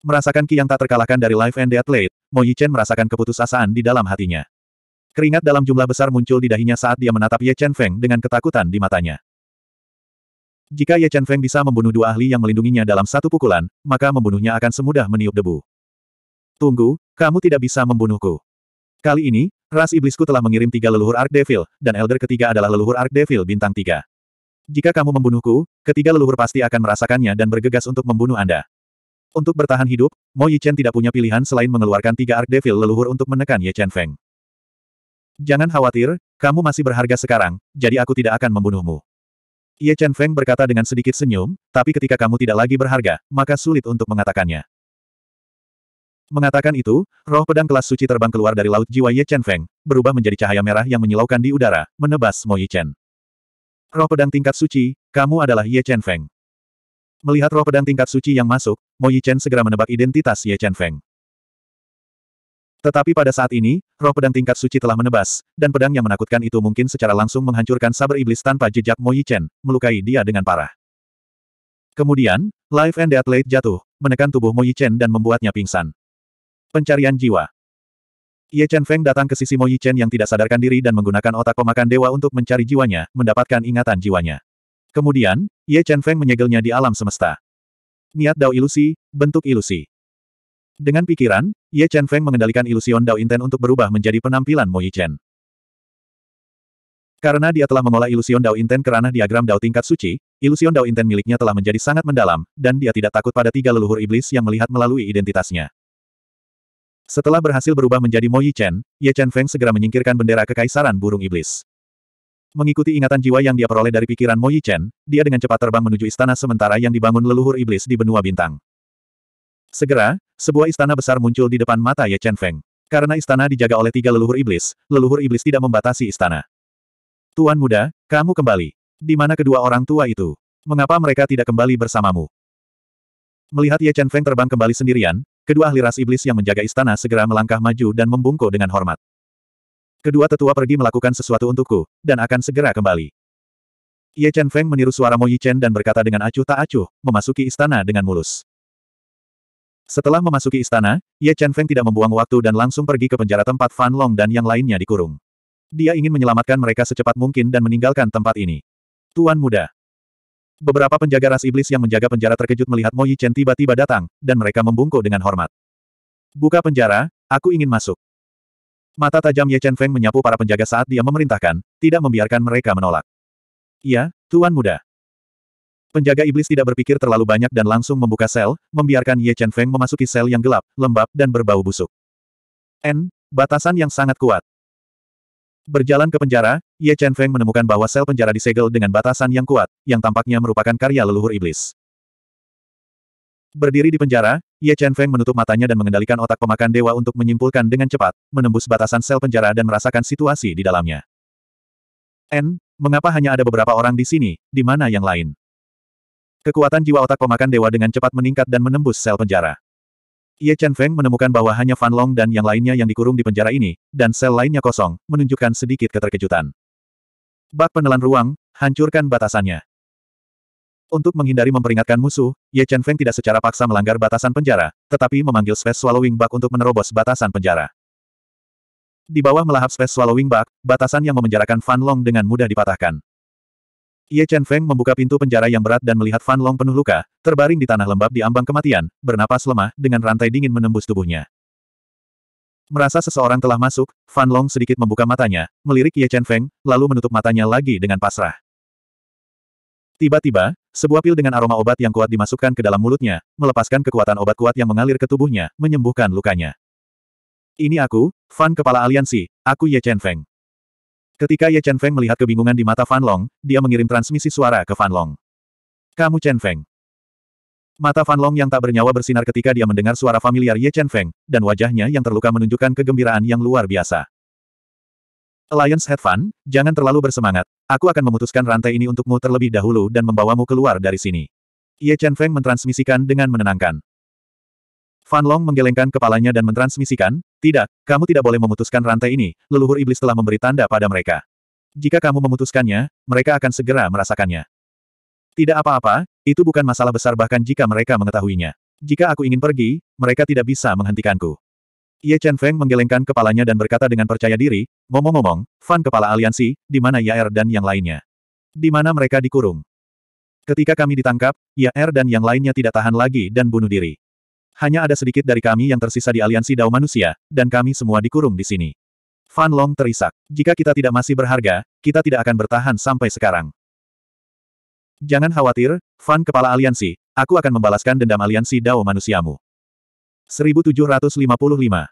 Merasakan ki yang tak terkalahkan dari Life and Death Blade, Mo Chen merasakan keputusasaan di dalam hatinya. Keringat dalam jumlah besar muncul di dahinya saat dia menatap Ye Chen Feng dengan ketakutan di matanya. Jika Ye Chen Feng bisa membunuh dua ahli yang melindunginya dalam satu pukulan, maka membunuhnya akan semudah meniup debu. Tunggu, kamu tidak bisa membunuhku. Kali ini, ras iblisku telah mengirim tiga leluhur Ark Devil, dan Elder ketiga adalah leluhur Ark Devil bintang tiga. Jika kamu membunuhku, ketiga leluhur pasti akan merasakannya dan bergegas untuk membunuh Anda. Untuk bertahan hidup, Mo Yichen tidak punya pilihan selain mengeluarkan tiga Ark Devil leluhur untuk menekan Ye Chen Feng. Jangan khawatir, kamu masih berharga sekarang, jadi aku tidak akan membunuhmu. Ye Chen Feng berkata dengan sedikit senyum, tapi ketika kamu tidak lagi berharga, maka sulit untuk mengatakannya. Mengatakan itu, roh pedang kelas suci terbang keluar dari laut jiwa Ye Chen Feng, berubah menjadi cahaya merah yang menyilaukan di udara, menebas Mo Yi Chen. Roh pedang tingkat suci, kamu adalah Ye Chen Feng. Melihat roh pedang tingkat suci yang masuk, Mo Yi Chen segera menebak identitas Ye Chen Feng. Tetapi pada saat ini, roh pedang tingkat suci telah menebas, dan pedang yang menakutkan itu mungkin secara langsung menghancurkan saber iblis tanpa jejak Mo Chen, melukai dia dengan parah. Kemudian, Life and Death Blade jatuh, menekan tubuh Mo Chen dan membuatnya pingsan. Pencarian jiwa. Ye Chen Feng datang ke sisi Mo Yi Chen yang tidak sadarkan diri dan menggunakan otak pemakan dewa untuk mencari jiwanya, mendapatkan ingatan jiwanya. Kemudian, Ye Chen Feng menyegelnya di alam semesta. Niat Dao ilusi, bentuk ilusi. Dengan pikiran, Ye Chen Feng mengendalikan ilusion Dao Inten untuk berubah menjadi penampilan Mo Yi Chen. Karena dia telah mengolah ilusion Dao Inten ke kerana diagram Dao tingkat suci, ilusion Dao Inten miliknya telah menjadi sangat mendalam, dan dia tidak takut pada tiga leluhur iblis yang melihat melalui identitasnya. Setelah berhasil berubah menjadi Mo Yichen, Ye Chen Feng segera menyingkirkan bendera kekaisaran burung iblis. Mengikuti ingatan jiwa yang dia peroleh dari pikiran Mo Yichen, dia dengan cepat terbang menuju istana sementara yang dibangun leluhur iblis di benua bintang. Segera, sebuah istana besar muncul di depan mata Ye Chen Feng. Karena istana dijaga oleh tiga leluhur iblis, leluhur iblis tidak membatasi istana. Tuan muda, kamu kembali. Di mana kedua orang tua itu? Mengapa mereka tidak kembali bersamamu? Melihat Ye Chen Feng terbang kembali sendirian, Kedua ahli ras iblis yang menjaga istana segera melangkah maju dan membungkuk dengan hormat. Kedua tetua pergi melakukan sesuatu untukku, dan akan segera kembali. Ye Chen Feng meniru suara Mo Yi Chen dan berkata dengan acuh tak acuh, memasuki istana dengan mulus. Setelah memasuki istana, Ye Chen Feng tidak membuang waktu dan langsung pergi ke penjara tempat Fan Long dan yang lainnya dikurung. Dia ingin menyelamatkan mereka secepat mungkin dan meninggalkan tempat ini. Tuan muda, Beberapa penjaga ras iblis yang menjaga penjara terkejut melihat Mo Yichen tiba-tiba datang, dan mereka membungkuk dengan hormat. Buka penjara, aku ingin masuk. Mata tajam Ye Chen Feng menyapu para penjaga saat dia memerintahkan, tidak membiarkan mereka menolak. Ya, Tuan Muda. Penjaga iblis tidak berpikir terlalu banyak dan langsung membuka sel, membiarkan Ye Chen Feng memasuki sel yang gelap, lembab, dan berbau busuk. N, batasan yang sangat kuat. Berjalan ke penjara, Ye Chen Feng menemukan bahwa sel penjara disegel dengan batasan yang kuat, yang tampaknya merupakan karya leluhur iblis. Berdiri di penjara, Ye Chen Feng menutup matanya dan mengendalikan otak pemakan dewa untuk menyimpulkan dengan cepat, menembus batasan sel penjara dan merasakan situasi di dalamnya. N, mengapa hanya ada beberapa orang di sini, di mana yang lain? Kekuatan jiwa otak pemakan dewa dengan cepat meningkat dan menembus sel penjara. Ye Chen Feng menemukan bahwa hanya Fan Long dan yang lainnya yang dikurung di penjara ini, dan sel lainnya kosong, menunjukkan sedikit keterkejutan. Bak penelan ruang, hancurkan batasannya. Untuk menghindari memperingatkan musuh, Ye Chen Feng tidak secara paksa melanggar batasan penjara, tetapi memanggil Space Swallowing Bak untuk menerobos batasan penjara. Di bawah melahap Space Swallowing Bak, batasan yang memenjarakan Fan Long dengan mudah dipatahkan. Ye Chen Feng membuka pintu penjara yang berat dan melihat Fan Long penuh luka, terbaring di tanah lembab di ambang kematian, bernapas lemah, dengan rantai dingin menembus tubuhnya. Merasa seseorang telah masuk, Fan Long sedikit membuka matanya, melirik Ye Chen Feng, lalu menutup matanya lagi dengan pasrah. Tiba-tiba, sebuah pil dengan aroma obat yang kuat dimasukkan ke dalam mulutnya, melepaskan kekuatan obat kuat yang mengalir ke tubuhnya, menyembuhkan lukanya. Ini aku, Fan Kepala Aliansi, aku Ye Chen Feng. Ketika Ye Chen Feng melihat kebingungan di mata Fan Long, dia mengirim transmisi suara ke Fan Long. Kamu Chen Feng. Mata Fan Long yang tak bernyawa bersinar ketika dia mendengar suara familiar Ye Chen Feng, dan wajahnya yang terluka menunjukkan kegembiraan yang luar biasa. Alliance Head Fan, jangan terlalu bersemangat. Aku akan memutuskan rantai ini untukmu terlebih dahulu dan membawamu keluar dari sini. Ye Chen Feng mentransmisikan dengan menenangkan. Fan Long menggelengkan kepalanya dan mentransmisikan, tidak, kamu tidak boleh memutuskan rantai ini, leluhur iblis telah memberi tanda pada mereka. Jika kamu memutuskannya, mereka akan segera merasakannya. Tidak apa-apa, itu bukan masalah besar bahkan jika mereka mengetahuinya. Jika aku ingin pergi, mereka tidak bisa menghentikanku. Ye Chen Feng menggelengkan kepalanya dan berkata dengan percaya diri, ngomong-ngomong, Fan Kepala Aliansi, di mana Ya Yair er dan yang lainnya? Di mana mereka dikurung? Ketika kami ditangkap, Ya Yair er dan yang lainnya tidak tahan lagi dan bunuh diri. Hanya ada sedikit dari kami yang tersisa di aliansi Dao Manusia, dan kami semua dikurung di sini. Fan Long terisak. Jika kita tidak masih berharga, kita tidak akan bertahan sampai sekarang. Jangan khawatir, Fan Kepala Aliansi, aku akan membalaskan dendam aliansi Dao Manusiamu. 1755.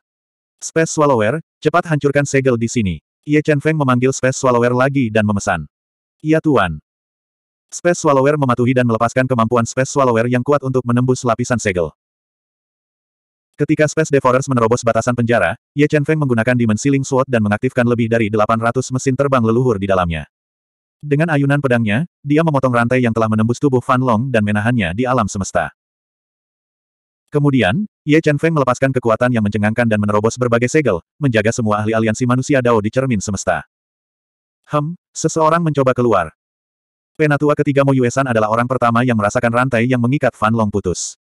Space Swallower, cepat hancurkan segel di sini. Ye Chen Feng memanggil Space Swallower lagi dan memesan. Ya Tuan. Space Swallower mematuhi dan melepaskan kemampuan Space Swallower yang kuat untuk menembus lapisan segel. Ketika Space Devorers menerobos batasan penjara, Ye Chen Feng menggunakan dimensi ling Sword dan mengaktifkan lebih dari 800 mesin terbang leluhur di dalamnya. Dengan ayunan pedangnya, dia memotong rantai yang telah menembus tubuh Fan Long dan menahannya di alam semesta. Kemudian, Ye Chen Feng melepaskan kekuatan yang mencengangkan dan menerobos berbagai segel, menjaga semua ahli aliansi manusia Dao di cermin semesta. Hem, seseorang mencoba keluar. Penatua ketiga Mo Yuesan adalah orang pertama yang merasakan rantai yang mengikat Fan Long putus.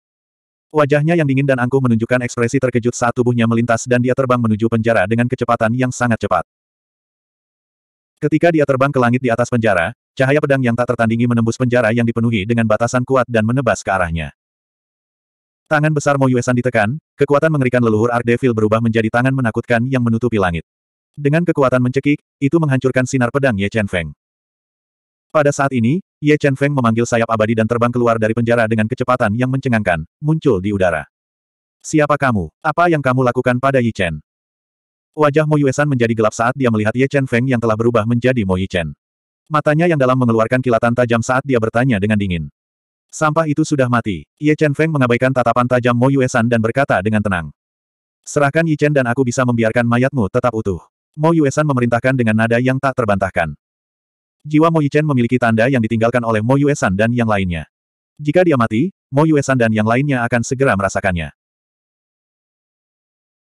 Wajahnya yang dingin dan angkuh menunjukkan ekspresi terkejut saat tubuhnya melintas dan dia terbang menuju penjara dengan kecepatan yang sangat cepat. Ketika dia terbang ke langit di atas penjara, cahaya pedang yang tak tertandingi menembus penjara yang dipenuhi dengan batasan kuat dan menebas ke arahnya. Tangan besar Mo Yuesan ditekan, kekuatan mengerikan leluhur Ark Devil berubah menjadi tangan menakutkan yang menutupi langit. Dengan kekuatan mencekik, itu menghancurkan sinar pedang Ye Chen Feng. Pada saat ini, Ye Chen Feng memanggil sayap abadi dan terbang keluar dari penjara dengan kecepatan yang mencengangkan, muncul di udara. Siapa kamu? Apa yang kamu lakukan pada Yi Chen? Wajah Mo Yuesan menjadi gelap saat dia melihat Ye Chen Feng yang telah berubah menjadi Mo Yi Chen. Matanya yang dalam mengeluarkan kilatan tajam saat dia bertanya dengan dingin. Sampah itu sudah mati. Ye Chen Feng mengabaikan tatapan tajam Mo Yuesan dan berkata dengan tenang. Serahkan Yi Chen dan aku bisa membiarkan mayatmu tetap utuh. Mo Yuesan memerintahkan dengan nada yang tak terbantahkan. Jiwa Mo Yichen memiliki tanda yang ditinggalkan oleh Mo Yuesan dan yang lainnya. Jika dia mati, Mo Yuesan dan yang lainnya akan segera merasakannya.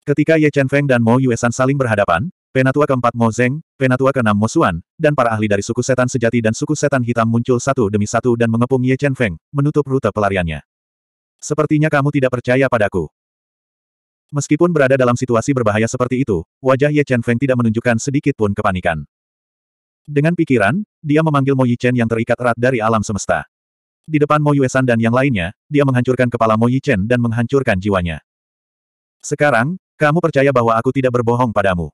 Ketika Ye Chen Feng dan Mo Yuesan saling berhadapan, Penatua keempat Mo Zeng, Penatua keenam Mo Suan, dan para ahli dari suku setan sejati dan suku setan hitam muncul satu demi satu dan mengepung Ye Chen Feng, menutup rute pelariannya. Sepertinya kamu tidak percaya padaku. Meskipun berada dalam situasi berbahaya seperti itu, wajah Ye Chen Feng tidak menunjukkan sedikit pun kepanikan. Dengan pikiran, dia memanggil Mo Chen yang terikat erat dari alam semesta. Di depan Mo Yuesan dan yang lainnya, dia menghancurkan kepala Mo Chen dan menghancurkan jiwanya. Sekarang, kamu percaya bahwa aku tidak berbohong padamu.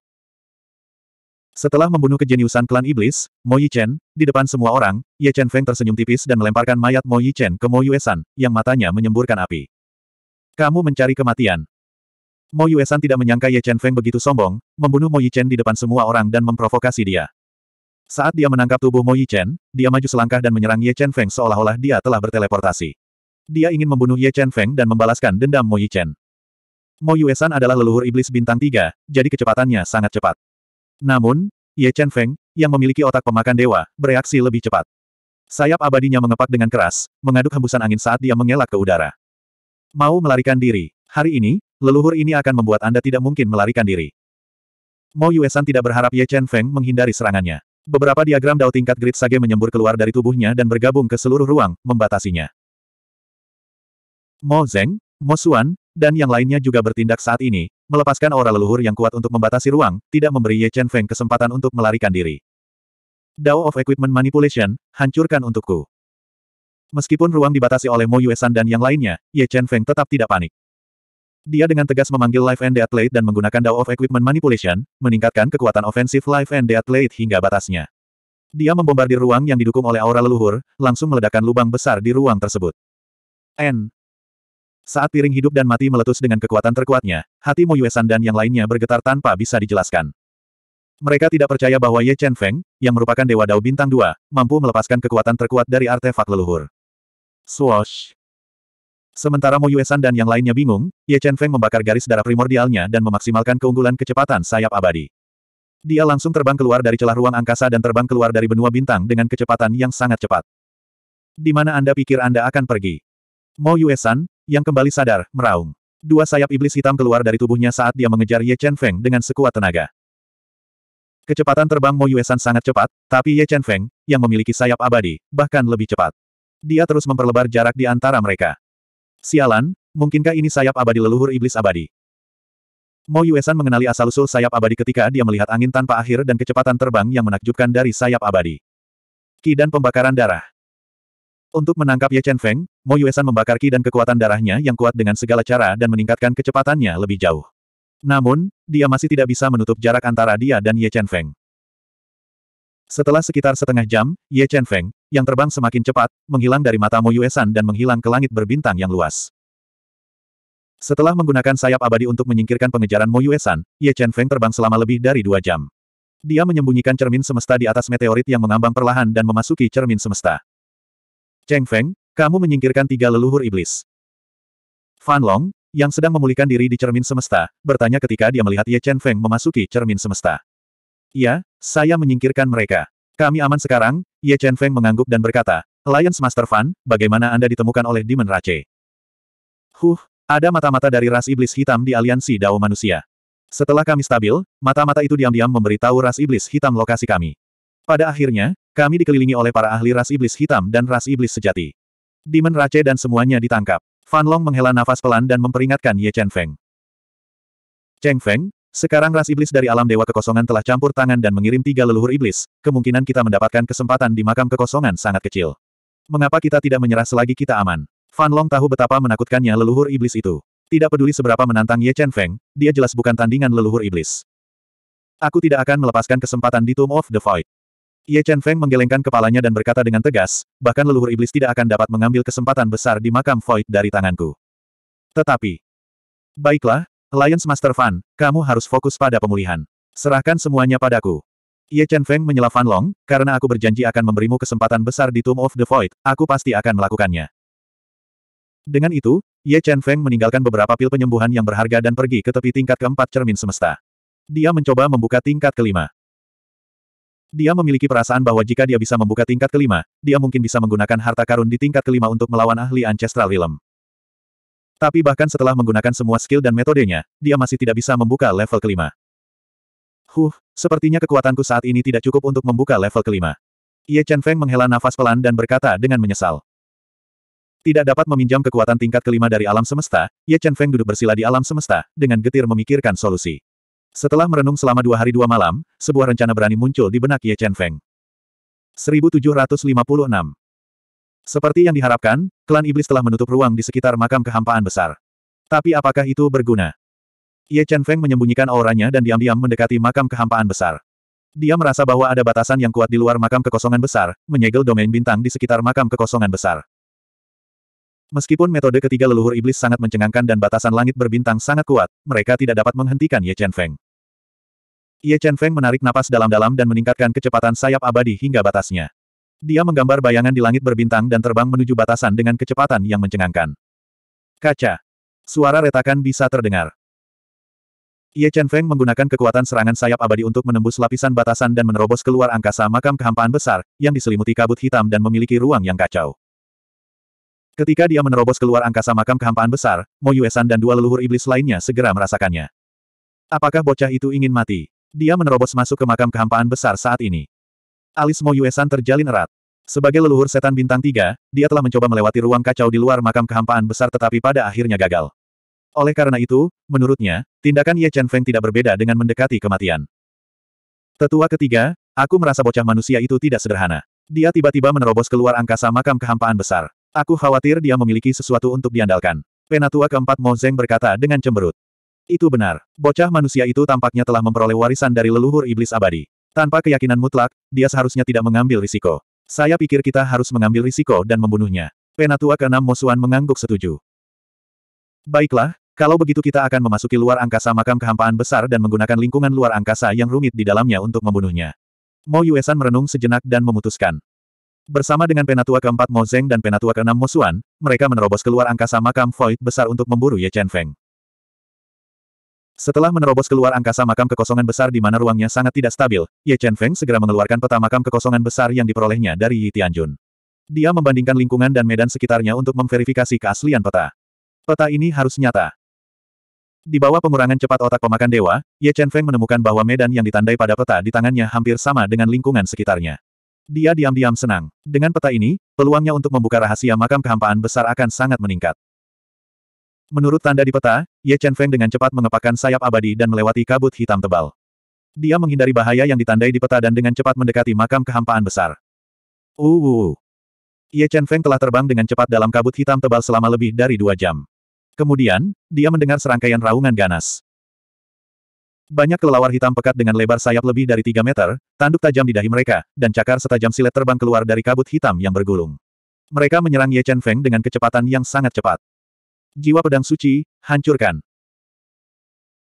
Setelah membunuh kejeniusan klan iblis, Mo Chen, di depan semua orang, Ye Chen Feng tersenyum tipis dan melemparkan mayat Mo Chen ke Mo Yuesan, yang matanya menyemburkan api. Kamu mencari kematian. Mo Yuesan tidak menyangka Ye Chen Feng begitu sombong, membunuh Mo Chen di depan semua orang dan memprovokasi dia. Saat dia menangkap tubuh Mo Yichen, dia maju selangkah dan menyerang Ye Chen Feng seolah-olah dia telah berteleportasi. Dia ingin membunuh Ye Chen Feng dan membalaskan dendam Mo Yichen. Mo Yuesan adalah leluhur iblis bintang tiga, jadi kecepatannya sangat cepat. Namun, Ye Chen Feng, yang memiliki otak pemakan dewa, bereaksi lebih cepat. Sayap abadinya mengepak dengan keras, mengaduk hembusan angin saat dia mengelak ke udara. Mau melarikan diri. Hari ini, leluhur ini akan membuat Anda tidak mungkin melarikan diri. Mo Yuesan tidak berharap Ye Chen Feng menghindari serangannya. Beberapa diagram dao tingkat grid sage menyembur keluar dari tubuhnya dan bergabung ke seluruh ruang, membatasinya. Mo Zeng, Mo Xuan, dan yang lainnya juga bertindak saat ini, melepaskan aura leluhur yang kuat untuk membatasi ruang, tidak memberi Ye Chen Feng kesempatan untuk melarikan diri. Dao of Equipment Manipulation, hancurkan untukku. Meskipun ruang dibatasi oleh Mo Yuesan dan yang lainnya, Ye Chen Feng tetap tidak panik. Dia dengan tegas memanggil Life and Death Blade dan menggunakan Dao of Equipment Manipulation, meningkatkan kekuatan ofensif Life and Death Blade hingga batasnya. Dia membombardir ruang yang didukung oleh aura leluhur, langsung meledakkan lubang besar di ruang tersebut. N. Saat piring hidup dan mati meletus dengan kekuatan terkuatnya, hati Mo Yuesan dan yang lainnya bergetar tanpa bisa dijelaskan. Mereka tidak percaya bahwa Ye Chen Feng, yang merupakan Dewa Dao Bintang 2, mampu melepaskan kekuatan terkuat dari artefak leluhur. Swoosh! Sementara Mo Yuesan dan yang lainnya bingung, Ye Chen Feng membakar garis darah primordialnya dan memaksimalkan keunggulan kecepatan sayap abadi. Dia langsung terbang keluar dari celah ruang angkasa dan terbang keluar dari benua bintang dengan kecepatan yang sangat cepat. Di mana Anda pikir Anda akan pergi? Mo Yuesan, yang kembali sadar, meraung. Dua sayap iblis hitam keluar dari tubuhnya saat dia mengejar Ye Chen Feng dengan sekuat tenaga. Kecepatan terbang Mo Yuesan sangat cepat, tapi Ye Chen Feng, yang memiliki sayap abadi, bahkan lebih cepat. Dia terus memperlebar jarak di antara mereka. Sialan, mungkinkah ini sayap abadi leluhur iblis abadi? Mo Yuesan mengenali asal-usul sayap abadi ketika dia melihat angin tanpa akhir dan kecepatan terbang yang menakjubkan dari sayap abadi. Ki dan pembakaran darah. Untuk menangkap Ye Chen Feng, Mo Yuesan membakar ki dan kekuatan darahnya yang kuat dengan segala cara dan meningkatkan kecepatannya lebih jauh. Namun, dia masih tidak bisa menutup jarak antara dia dan Ye Chen Feng. Setelah sekitar setengah jam, Ye Chen Feng, yang terbang semakin cepat, menghilang dari mata Mo Yuesan dan menghilang ke langit berbintang yang luas. Setelah menggunakan sayap abadi untuk menyingkirkan pengejaran Mo Yuesan, Ye Chen Feng terbang selama lebih dari dua jam. Dia menyembunyikan cermin semesta di atas meteorit yang mengambang perlahan dan memasuki cermin semesta. Cheng Feng, kamu menyingkirkan tiga leluhur iblis. Fan Long, yang sedang memulihkan diri di cermin semesta, bertanya ketika dia melihat Ye Chen Feng memasuki cermin semesta. Ya. Saya menyingkirkan mereka. Kami aman sekarang, Ye Chen Feng mengangguk dan berkata, Lions Master Fan, bagaimana Anda ditemukan oleh Demon Rache? Huh, ada mata-mata dari ras iblis hitam di aliansi Dao Manusia. Setelah kami stabil, mata-mata itu diam-diam memberitahu ras iblis hitam lokasi kami. Pada akhirnya, kami dikelilingi oleh para ahli ras iblis hitam dan ras iblis sejati. Demon Rache dan semuanya ditangkap. Fan Long menghela nafas pelan dan memperingatkan Ye Chen Feng. Cheng Feng, sekarang ras iblis dari alam dewa kekosongan telah campur tangan dan mengirim tiga leluhur iblis, kemungkinan kita mendapatkan kesempatan di makam kekosongan sangat kecil. Mengapa kita tidak menyerah selagi kita aman? Fan Long tahu betapa menakutkannya leluhur iblis itu. Tidak peduli seberapa menantang Ye Chen Feng, dia jelas bukan tandingan leluhur iblis. Aku tidak akan melepaskan kesempatan di Tomb of the Void. Ye Chen Feng menggelengkan kepalanya dan berkata dengan tegas, bahkan leluhur iblis tidak akan dapat mengambil kesempatan besar di makam Void dari tanganku. Tetapi, baiklah, Alliance Master Fan, kamu harus fokus pada pemulihan. Serahkan semuanya padaku. Ye Chen Feng menyela Fan Long, karena aku berjanji akan memberimu kesempatan besar di Tomb of the Void, aku pasti akan melakukannya. Dengan itu, Ye Chen Feng meninggalkan beberapa pil penyembuhan yang berharga dan pergi ke tepi tingkat keempat cermin semesta. Dia mencoba membuka tingkat kelima. Dia memiliki perasaan bahwa jika dia bisa membuka tingkat kelima, dia mungkin bisa menggunakan harta karun di tingkat kelima untuk melawan ahli Ancestral Realm. Tapi bahkan setelah menggunakan semua skill dan metodenya, dia masih tidak bisa membuka level kelima. Huh, sepertinya kekuatanku saat ini tidak cukup untuk membuka level kelima. Ye Chen Feng menghela nafas pelan dan berkata dengan menyesal. Tidak dapat meminjam kekuatan tingkat kelima dari alam semesta, Ye Chen Feng duduk bersila di alam semesta, dengan getir memikirkan solusi. Setelah merenung selama dua hari dua malam, sebuah rencana berani muncul di benak Ye Chen Feng. 1756 seperti yang diharapkan, klan iblis telah menutup ruang di sekitar makam kehampaan besar. Tapi apakah itu berguna? Ye Chen Feng menyembunyikan auranya dan diam-diam mendekati makam kehampaan besar. Dia merasa bahwa ada batasan yang kuat di luar makam kekosongan besar, menyegel domain bintang di sekitar makam kekosongan besar. Meskipun metode ketiga leluhur iblis sangat mencengangkan dan batasan langit berbintang sangat kuat, mereka tidak dapat menghentikan Ye Chen Feng. Ye Chen Feng menarik napas dalam-dalam dan meningkatkan kecepatan sayap abadi hingga batasnya. Dia menggambar bayangan di langit berbintang dan terbang menuju batasan dengan kecepatan yang mencengangkan. Kaca. Suara retakan bisa terdengar. Ye Chen Feng menggunakan kekuatan serangan sayap abadi untuk menembus lapisan batasan dan menerobos keluar angkasa makam kehampaan besar, yang diselimuti kabut hitam dan memiliki ruang yang kacau. Ketika dia menerobos keluar angkasa makam kehampaan besar, Mo Yuesan dan dua leluhur iblis lainnya segera merasakannya. Apakah bocah itu ingin mati? Dia menerobos masuk ke makam kehampaan besar saat ini. Alis Mo Yuesan terjalin erat. Sebagai leluhur setan bintang tiga, dia telah mencoba melewati ruang kacau di luar makam kehampaan besar tetapi pada akhirnya gagal. Oleh karena itu, menurutnya, tindakan Ye Chen Feng tidak berbeda dengan mendekati kematian. Tetua ketiga, aku merasa bocah manusia itu tidak sederhana. Dia tiba-tiba menerobos keluar angkasa makam kehampaan besar. Aku khawatir dia memiliki sesuatu untuk diandalkan. Penatua keempat Mo Zeng berkata dengan cemberut. Itu benar. Bocah manusia itu tampaknya telah memperoleh warisan dari leluhur iblis abadi. Tanpa keyakinan mutlak, dia seharusnya tidak mengambil risiko. Saya pikir kita harus mengambil risiko dan membunuhnya. Penatua ke-6 Mosuan mengangguk setuju. Baiklah, kalau begitu kita akan memasuki luar angkasa makam kehampaan besar dan menggunakan lingkungan luar angkasa yang rumit di dalamnya untuk membunuhnya. Mo Yuesan merenung sejenak dan memutuskan. Bersama dengan penatua keempat Mo Zeng dan penatua keenam Mo Mosuan, mereka menerobos keluar angkasa makam void besar untuk memburu Ye Chen Feng. Setelah menerobos keluar angkasa makam kekosongan besar di mana ruangnya sangat tidak stabil, Ye Chen Feng segera mengeluarkan peta makam kekosongan besar yang diperolehnya dari Yi Tianjun. Dia membandingkan lingkungan dan medan sekitarnya untuk memverifikasi keaslian peta. Peta ini harus nyata. Di bawah pengurangan cepat otak pemakan dewa, Ye Chen Feng menemukan bahwa medan yang ditandai pada peta di tangannya hampir sama dengan lingkungan sekitarnya. Dia diam-diam senang. Dengan peta ini, peluangnya untuk membuka rahasia makam kehampaan besar akan sangat meningkat. Menurut tanda di peta, Ye Chen Feng dengan cepat mengepakkan sayap abadi dan melewati kabut hitam tebal. Dia menghindari bahaya yang ditandai di peta dan dengan cepat mendekati makam kehampaan besar. Uwu. Ye Chen Feng telah terbang dengan cepat dalam kabut hitam tebal selama lebih dari dua jam. Kemudian, dia mendengar serangkaian raungan ganas. Banyak kelelawar hitam pekat dengan lebar sayap lebih dari 3 meter, tanduk tajam di dahi mereka, dan cakar setajam silet terbang keluar dari kabut hitam yang bergulung. Mereka menyerang Ye Chen Feng dengan kecepatan yang sangat cepat. Jiwa pedang suci, hancurkan.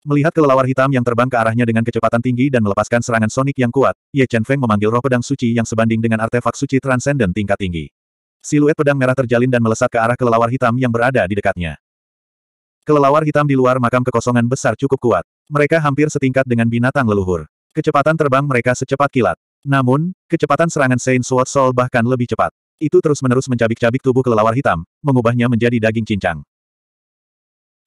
Melihat kelelawar hitam yang terbang ke arahnya dengan kecepatan tinggi dan melepaskan serangan sonik yang kuat, Ye Chen Feng memanggil roh pedang suci yang sebanding dengan artefak suci transenden tingkat tinggi. Siluet pedang merah terjalin dan melesat ke arah kelelawar hitam yang berada di dekatnya. Kelelawar hitam di luar makam kekosongan besar cukup kuat. Mereka hampir setingkat dengan binatang leluhur. Kecepatan terbang mereka secepat kilat. Namun, kecepatan serangan Saint Sword Soul bahkan lebih cepat. Itu terus-menerus mencabik-cabik tubuh kelelawar hitam, mengubahnya menjadi daging cincang.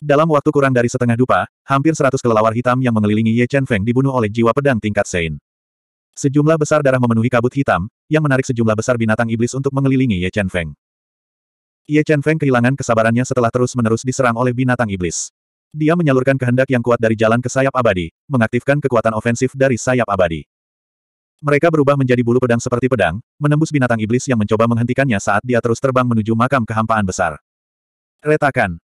Dalam waktu kurang dari setengah dupa, hampir seratus kelelawar hitam yang mengelilingi Ye Chen Feng dibunuh oleh jiwa pedang tingkat Sein. Sejumlah besar darah memenuhi kabut hitam, yang menarik sejumlah besar binatang iblis untuk mengelilingi Ye Chen Feng. Ye Chen Feng kehilangan kesabarannya setelah terus-menerus diserang oleh binatang iblis. Dia menyalurkan kehendak yang kuat dari jalan ke sayap abadi, mengaktifkan kekuatan ofensif dari sayap abadi. Mereka berubah menjadi bulu pedang seperti pedang, menembus binatang iblis yang mencoba menghentikannya saat dia terus terbang menuju makam kehampaan besar. Retakan.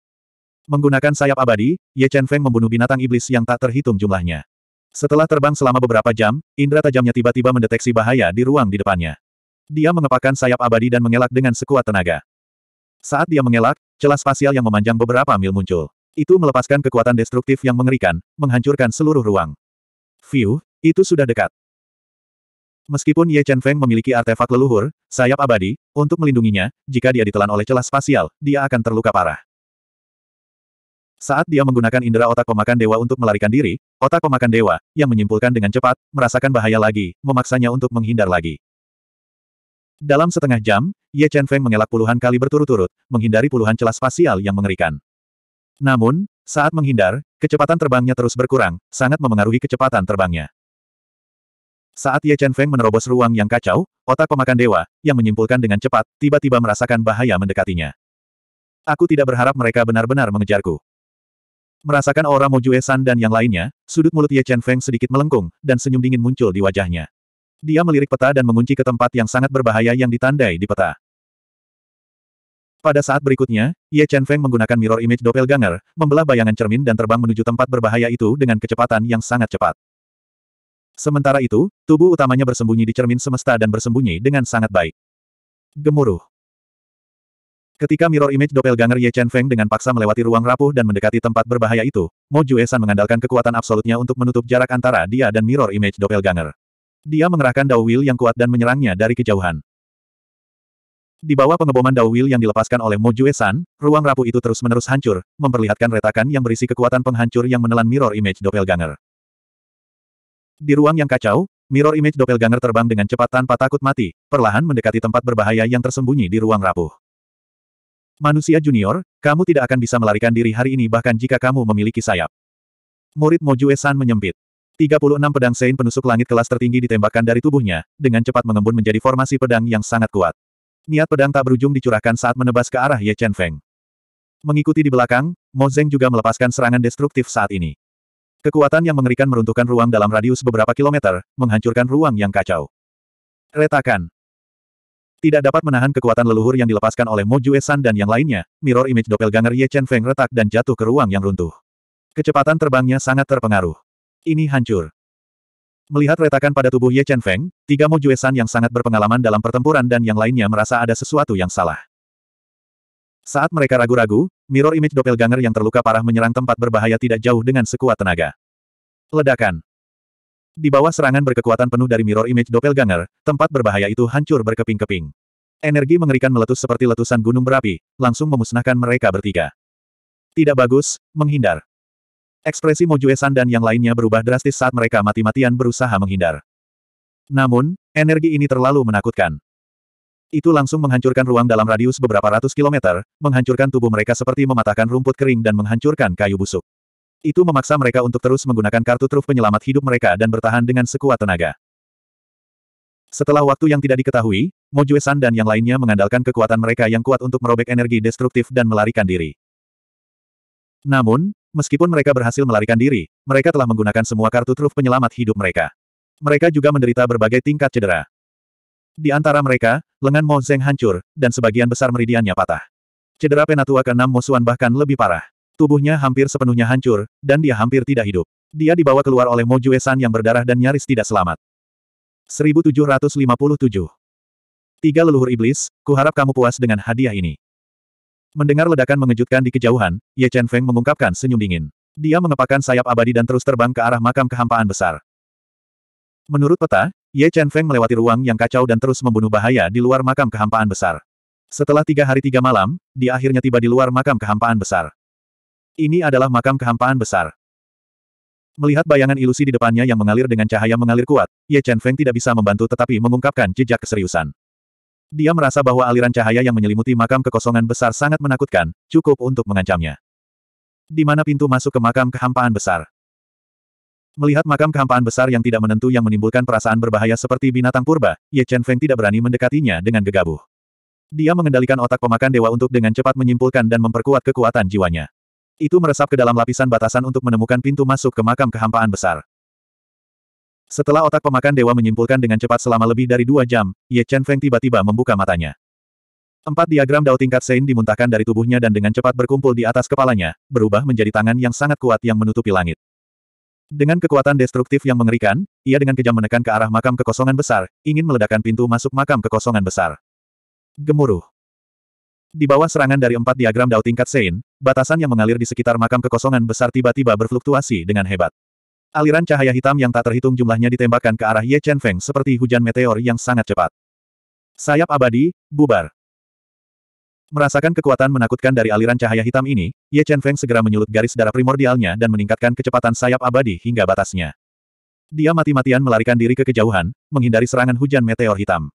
Menggunakan sayap abadi, Ye Chen Feng membunuh binatang iblis yang tak terhitung jumlahnya. Setelah terbang selama beberapa jam, indera tajamnya tiba-tiba mendeteksi bahaya di ruang di depannya. Dia mengepakkan sayap abadi dan mengelak dengan sekuat tenaga. Saat dia mengelak, celah spasial yang memanjang beberapa mil muncul. Itu melepaskan kekuatan destruktif yang mengerikan, menghancurkan seluruh ruang. View, itu sudah dekat. Meskipun Ye Chen Feng memiliki artefak leluhur, sayap abadi, untuk melindunginya, jika dia ditelan oleh celah spasial, dia akan terluka parah. Saat dia menggunakan indera otak pemakan dewa untuk melarikan diri, otak pemakan dewa, yang menyimpulkan dengan cepat, merasakan bahaya lagi, memaksanya untuk menghindar lagi. Dalam setengah jam, Ye Chen Feng mengelak puluhan kali berturut-turut, menghindari puluhan celah spasial yang mengerikan. Namun, saat menghindar, kecepatan terbangnya terus berkurang, sangat memengaruhi kecepatan terbangnya. Saat Ye Chen Feng menerobos ruang yang kacau, otak pemakan dewa, yang menyimpulkan dengan cepat, tiba-tiba merasakan bahaya mendekatinya. Aku tidak berharap mereka benar-benar mengejarku. Merasakan aura Mo Jue San dan yang lainnya, sudut mulut Ye Chen Feng sedikit melengkung, dan senyum dingin muncul di wajahnya. Dia melirik peta dan mengunci ke tempat yang sangat berbahaya yang ditandai di peta. Pada saat berikutnya, Ye Chen Feng menggunakan mirror image doppelganger, membelah bayangan cermin dan terbang menuju tempat berbahaya itu dengan kecepatan yang sangat cepat. Sementara itu, tubuh utamanya bersembunyi di cermin semesta dan bersembunyi dengan sangat baik. Gemuruh. Ketika mirror image doppelganger Ye Chen Feng dengan paksa melewati ruang rapuh dan mendekati tempat berbahaya itu, Mo Jue-san mengandalkan kekuatan absolutnya untuk menutup jarak antara dia dan mirror image doppelganger. Dia mengerahkan Dao Will yang kuat dan menyerangnya dari kejauhan. Di bawah pengeboman Dao Will yang dilepaskan oleh Mo Jue-san, ruang rapuh itu terus-menerus hancur, memperlihatkan retakan yang berisi kekuatan penghancur yang menelan mirror image doppelganger. Di ruang yang kacau, mirror image doppelganger terbang dengan cepat tanpa takut mati, perlahan mendekati tempat berbahaya yang tersembunyi di ruang rapuh. Manusia junior, kamu tidak akan bisa melarikan diri hari ini bahkan jika kamu memiliki sayap. Murid Mojue San menyempit. 36 pedang Sein penusuk langit kelas tertinggi ditembakkan dari tubuhnya, dengan cepat mengembun menjadi formasi pedang yang sangat kuat. Niat pedang tak berujung dicurahkan saat menebas ke arah Ye Chen Feng. Mengikuti di belakang, Mo Zeng juga melepaskan serangan destruktif saat ini. Kekuatan yang mengerikan meruntuhkan ruang dalam radius beberapa kilometer, menghancurkan ruang yang kacau. Retakan. Tidak dapat menahan kekuatan leluhur yang dilepaskan oleh Mo Jue San dan yang lainnya, mirror image doppelganger Ye Chen Feng retak dan jatuh ke ruang yang runtuh. Kecepatan terbangnya sangat terpengaruh. Ini hancur. Melihat retakan pada tubuh Ye Chen Feng, tiga Mo Jue San yang sangat berpengalaman dalam pertempuran dan yang lainnya merasa ada sesuatu yang salah. Saat mereka ragu-ragu, mirror image doppelganger yang terluka parah menyerang tempat berbahaya tidak jauh dengan sekuat tenaga. Ledakan. Di bawah serangan berkekuatan penuh dari mirror image doppelganger, tempat berbahaya itu hancur berkeping-keping. Energi mengerikan meletus seperti letusan gunung berapi, langsung memusnahkan mereka bertiga. Tidak bagus, menghindar. Ekspresi San dan yang lainnya berubah drastis saat mereka mati-matian berusaha menghindar. Namun, energi ini terlalu menakutkan. Itu langsung menghancurkan ruang dalam radius beberapa ratus kilometer, menghancurkan tubuh mereka seperti mematahkan rumput kering dan menghancurkan kayu busuk. Itu memaksa mereka untuk terus menggunakan kartu truf penyelamat hidup mereka dan bertahan dengan sekuat tenaga. Setelah waktu yang tidak diketahui, Mojue-san dan yang lainnya mengandalkan kekuatan mereka yang kuat untuk merobek energi destruktif dan melarikan diri. Namun, meskipun mereka berhasil melarikan diri, mereka telah menggunakan semua kartu truf penyelamat hidup mereka. Mereka juga menderita berbagai tingkat cedera. Di antara mereka, lengan Mo Zeng hancur, dan sebagian besar meridiannya patah. Cedera penatua ke-6 Suan bahkan lebih parah. Tubuhnya hampir sepenuhnya hancur, dan dia hampir tidak hidup. Dia dibawa keluar oleh Mojuesan yang berdarah dan nyaris tidak selamat. 1757 Tiga leluhur iblis, kuharap kamu puas dengan hadiah ini. Mendengar ledakan mengejutkan di kejauhan, Ye Chen Feng mengungkapkan senyum dingin. Dia mengepakkan sayap abadi dan terus terbang ke arah makam kehampaan besar. Menurut peta, Ye Chen Feng melewati ruang yang kacau dan terus membunuh bahaya di luar makam kehampaan besar. Setelah tiga hari tiga malam, dia akhirnya tiba di luar makam kehampaan besar. Ini adalah makam kehampaan besar. Melihat bayangan ilusi di depannya yang mengalir dengan cahaya mengalir kuat, Ye Chen Feng tidak bisa membantu tetapi mengungkapkan jejak keseriusan. Dia merasa bahwa aliran cahaya yang menyelimuti makam kekosongan besar sangat menakutkan, cukup untuk mengancamnya. Di mana pintu masuk ke makam kehampaan besar? Melihat makam kehampaan besar yang tidak menentu yang menimbulkan perasaan berbahaya seperti binatang purba, Ye Chen Feng tidak berani mendekatinya dengan gegabah. Dia mengendalikan otak pemakan dewa untuk dengan cepat menyimpulkan dan memperkuat kekuatan jiwanya. Itu meresap ke dalam lapisan batasan untuk menemukan pintu masuk ke makam kehampaan besar. Setelah otak pemakan dewa menyimpulkan dengan cepat selama lebih dari dua jam, Ye Chen Feng tiba-tiba membuka matanya. Empat diagram dao tingkat Sein dimuntahkan dari tubuhnya dan dengan cepat berkumpul di atas kepalanya, berubah menjadi tangan yang sangat kuat yang menutupi langit. Dengan kekuatan destruktif yang mengerikan, ia dengan kejam menekan ke arah makam kekosongan besar, ingin meledakkan pintu masuk makam kekosongan besar. Gemuruh. Di bawah serangan dari empat diagram Dao tingkat Sein, batasan yang mengalir di sekitar makam kekosongan besar tiba-tiba berfluktuasi dengan hebat. Aliran cahaya hitam yang tak terhitung jumlahnya ditembakkan ke arah Ye Chen Feng seperti hujan meteor yang sangat cepat. Sayap abadi, bubar. Merasakan kekuatan menakutkan dari aliran cahaya hitam ini, Ye Chen Feng segera menyulut garis darah primordialnya dan meningkatkan kecepatan sayap abadi hingga batasnya. Dia mati-matian melarikan diri ke kejauhan, menghindari serangan hujan meteor hitam.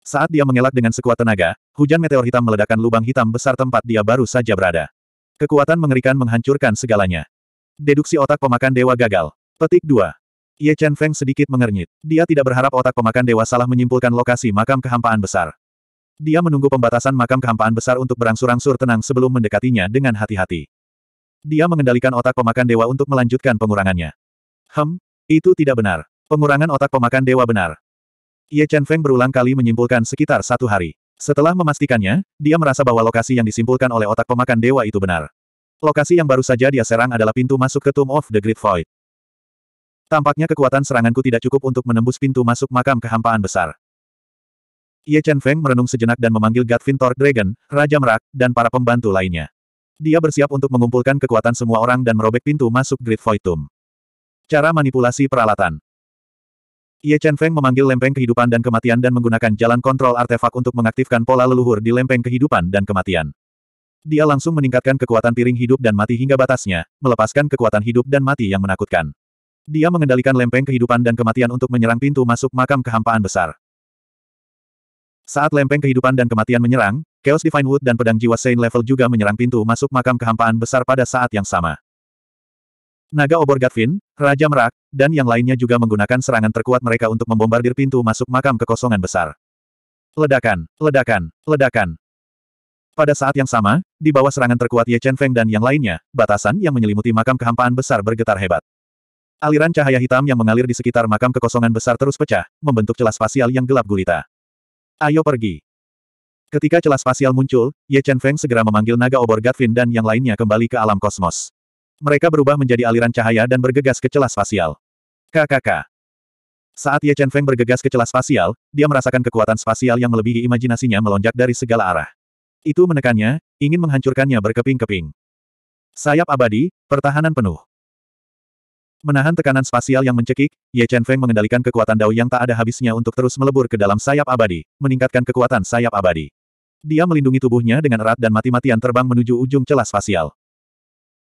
Saat dia mengelak dengan sekuat tenaga, hujan meteor hitam meledakkan lubang hitam besar tempat dia baru saja berada. Kekuatan mengerikan menghancurkan segalanya. Deduksi otak pemakan dewa gagal. Petik 2. Ye Chen Feng sedikit mengernyit. Dia tidak berharap otak pemakan dewa salah menyimpulkan lokasi makam kehampaan besar. Dia menunggu pembatasan makam kehampaan besar untuk berangsur-angsur tenang sebelum mendekatinya dengan hati-hati. Dia mengendalikan otak pemakan dewa untuk melanjutkan pengurangannya. Hem, itu tidak benar. Pengurangan otak pemakan dewa benar. Ye Chen Feng berulang kali menyimpulkan sekitar satu hari. Setelah memastikannya, dia merasa bahwa lokasi yang disimpulkan oleh otak pemakan dewa itu benar. Lokasi yang baru saja dia serang adalah pintu masuk ke Tomb of the Great Void. Tampaknya kekuatan seranganku tidak cukup untuk menembus pintu masuk makam kehampaan besar. Ye Chen Feng merenung sejenak dan memanggil Gatvin Thor Dragon, Raja Merak, dan para pembantu lainnya. Dia bersiap untuk mengumpulkan kekuatan semua orang dan merobek pintu masuk Great Void Tomb. Cara manipulasi peralatan Ye Chen Feng memanggil lempeng kehidupan dan kematian dan menggunakan jalan kontrol artefak untuk mengaktifkan pola leluhur di lempeng kehidupan dan kematian. Dia langsung meningkatkan kekuatan piring hidup dan mati hingga batasnya, melepaskan kekuatan hidup dan mati yang menakutkan. Dia mengendalikan lempeng kehidupan dan kematian untuk menyerang pintu masuk makam kehampaan besar. Saat lempeng kehidupan dan kematian menyerang, Chaos Divine Wood dan pedang jiwa Saint level juga menyerang pintu masuk makam kehampaan besar pada saat yang sama. Naga obor Gatvin, Raja Merak, dan yang lainnya juga menggunakan serangan terkuat mereka untuk membombardir pintu masuk makam kekosongan besar. Ledakan, ledakan, ledakan. Pada saat yang sama, di bawah serangan terkuat Ye Chen Feng dan yang lainnya, batasan yang menyelimuti makam kehampaan besar bergetar hebat. Aliran cahaya hitam yang mengalir di sekitar makam kekosongan besar terus pecah, membentuk celah spasial yang gelap gulita. Ayo pergi. Ketika celah spasial muncul, Ye Chen Feng segera memanggil naga obor Gatvin dan yang lainnya kembali ke alam kosmos. Mereka berubah menjadi aliran cahaya dan bergegas ke celah spasial. KKK. Saat Ye Chen Feng bergegas ke celah spasial, dia merasakan kekuatan spasial yang melebihi imajinasinya melonjak dari segala arah. Itu menekannya, ingin menghancurkannya berkeping-keping. Sayap abadi, pertahanan penuh. Menahan tekanan spasial yang mencekik, Ye Chen Feng mengendalikan kekuatan dao yang tak ada habisnya untuk terus melebur ke dalam sayap abadi, meningkatkan kekuatan sayap abadi. Dia melindungi tubuhnya dengan erat dan mati-matian terbang menuju ujung celah spasial.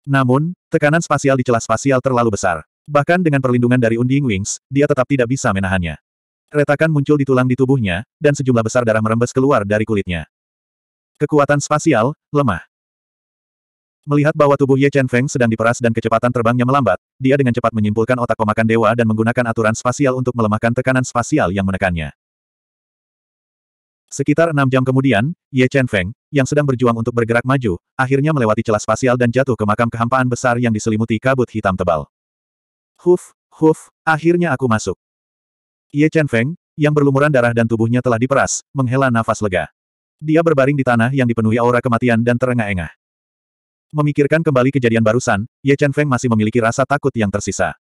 Namun, tekanan spasial di celah spasial terlalu besar. Bahkan dengan perlindungan dari unding wings, dia tetap tidak bisa menahannya. Retakan muncul di tulang di tubuhnya, dan sejumlah besar darah merembes keluar dari kulitnya. Kekuatan spasial, lemah. Melihat bahwa tubuh Ye Chen Feng sedang diperas dan kecepatan terbangnya melambat, dia dengan cepat menyimpulkan otak pemakan dewa dan menggunakan aturan spasial untuk melemahkan tekanan spasial yang menekannya. Sekitar enam jam kemudian, Ye Chen Feng, yang sedang berjuang untuk bergerak maju, akhirnya melewati celah spasial dan jatuh ke makam kehampaan besar yang diselimuti kabut hitam tebal. Huf, huf, akhirnya aku masuk. Ye Chen Feng, yang berlumuran darah dan tubuhnya telah diperas, menghela nafas lega. Dia berbaring di tanah yang dipenuhi aura kematian dan terengah-engah. Memikirkan kembali kejadian barusan, Ye Chen Feng masih memiliki rasa takut yang tersisa.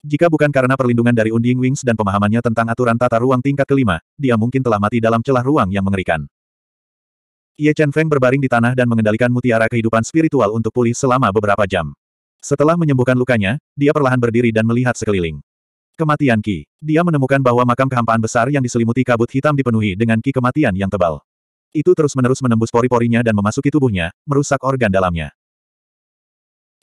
Jika bukan karena perlindungan dari Unding Wings dan pemahamannya tentang aturan tata ruang tingkat kelima, dia mungkin telah mati dalam celah ruang yang mengerikan. Ye Chen Feng berbaring di tanah dan mengendalikan mutiara kehidupan spiritual untuk pulih selama beberapa jam. Setelah menyembuhkan lukanya, dia perlahan berdiri dan melihat sekeliling. Kematian Ki. Dia menemukan bahwa makam kehampaan besar yang diselimuti kabut hitam dipenuhi dengan Ki kematian yang tebal. Itu terus-menerus menembus pori-porinya dan memasuki tubuhnya, merusak organ dalamnya.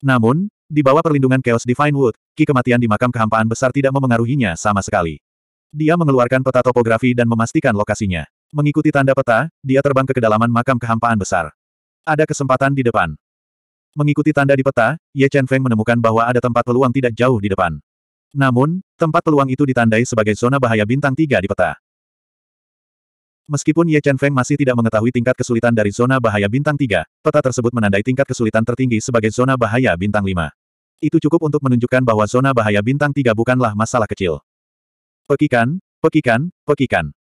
Namun, di bawah perlindungan Chaos Divine Wood, ki kematian di makam kehampaan besar tidak memengaruhinya sama sekali. Dia mengeluarkan peta topografi dan memastikan lokasinya. Mengikuti tanda peta, dia terbang ke kedalaman makam kehampaan besar. Ada kesempatan di depan. Mengikuti tanda di peta, Ye Chen Feng menemukan bahwa ada tempat peluang tidak jauh di depan. Namun, tempat peluang itu ditandai sebagai zona bahaya bintang tiga di peta. Meskipun Ye Chen Feng masih tidak mengetahui tingkat kesulitan dari zona bahaya bintang 3, peta tersebut menandai tingkat kesulitan tertinggi sebagai zona bahaya bintang 5. Itu cukup untuk menunjukkan bahwa zona bahaya bintang 3 bukanlah masalah kecil. Pekikan, pekikan, pekikan.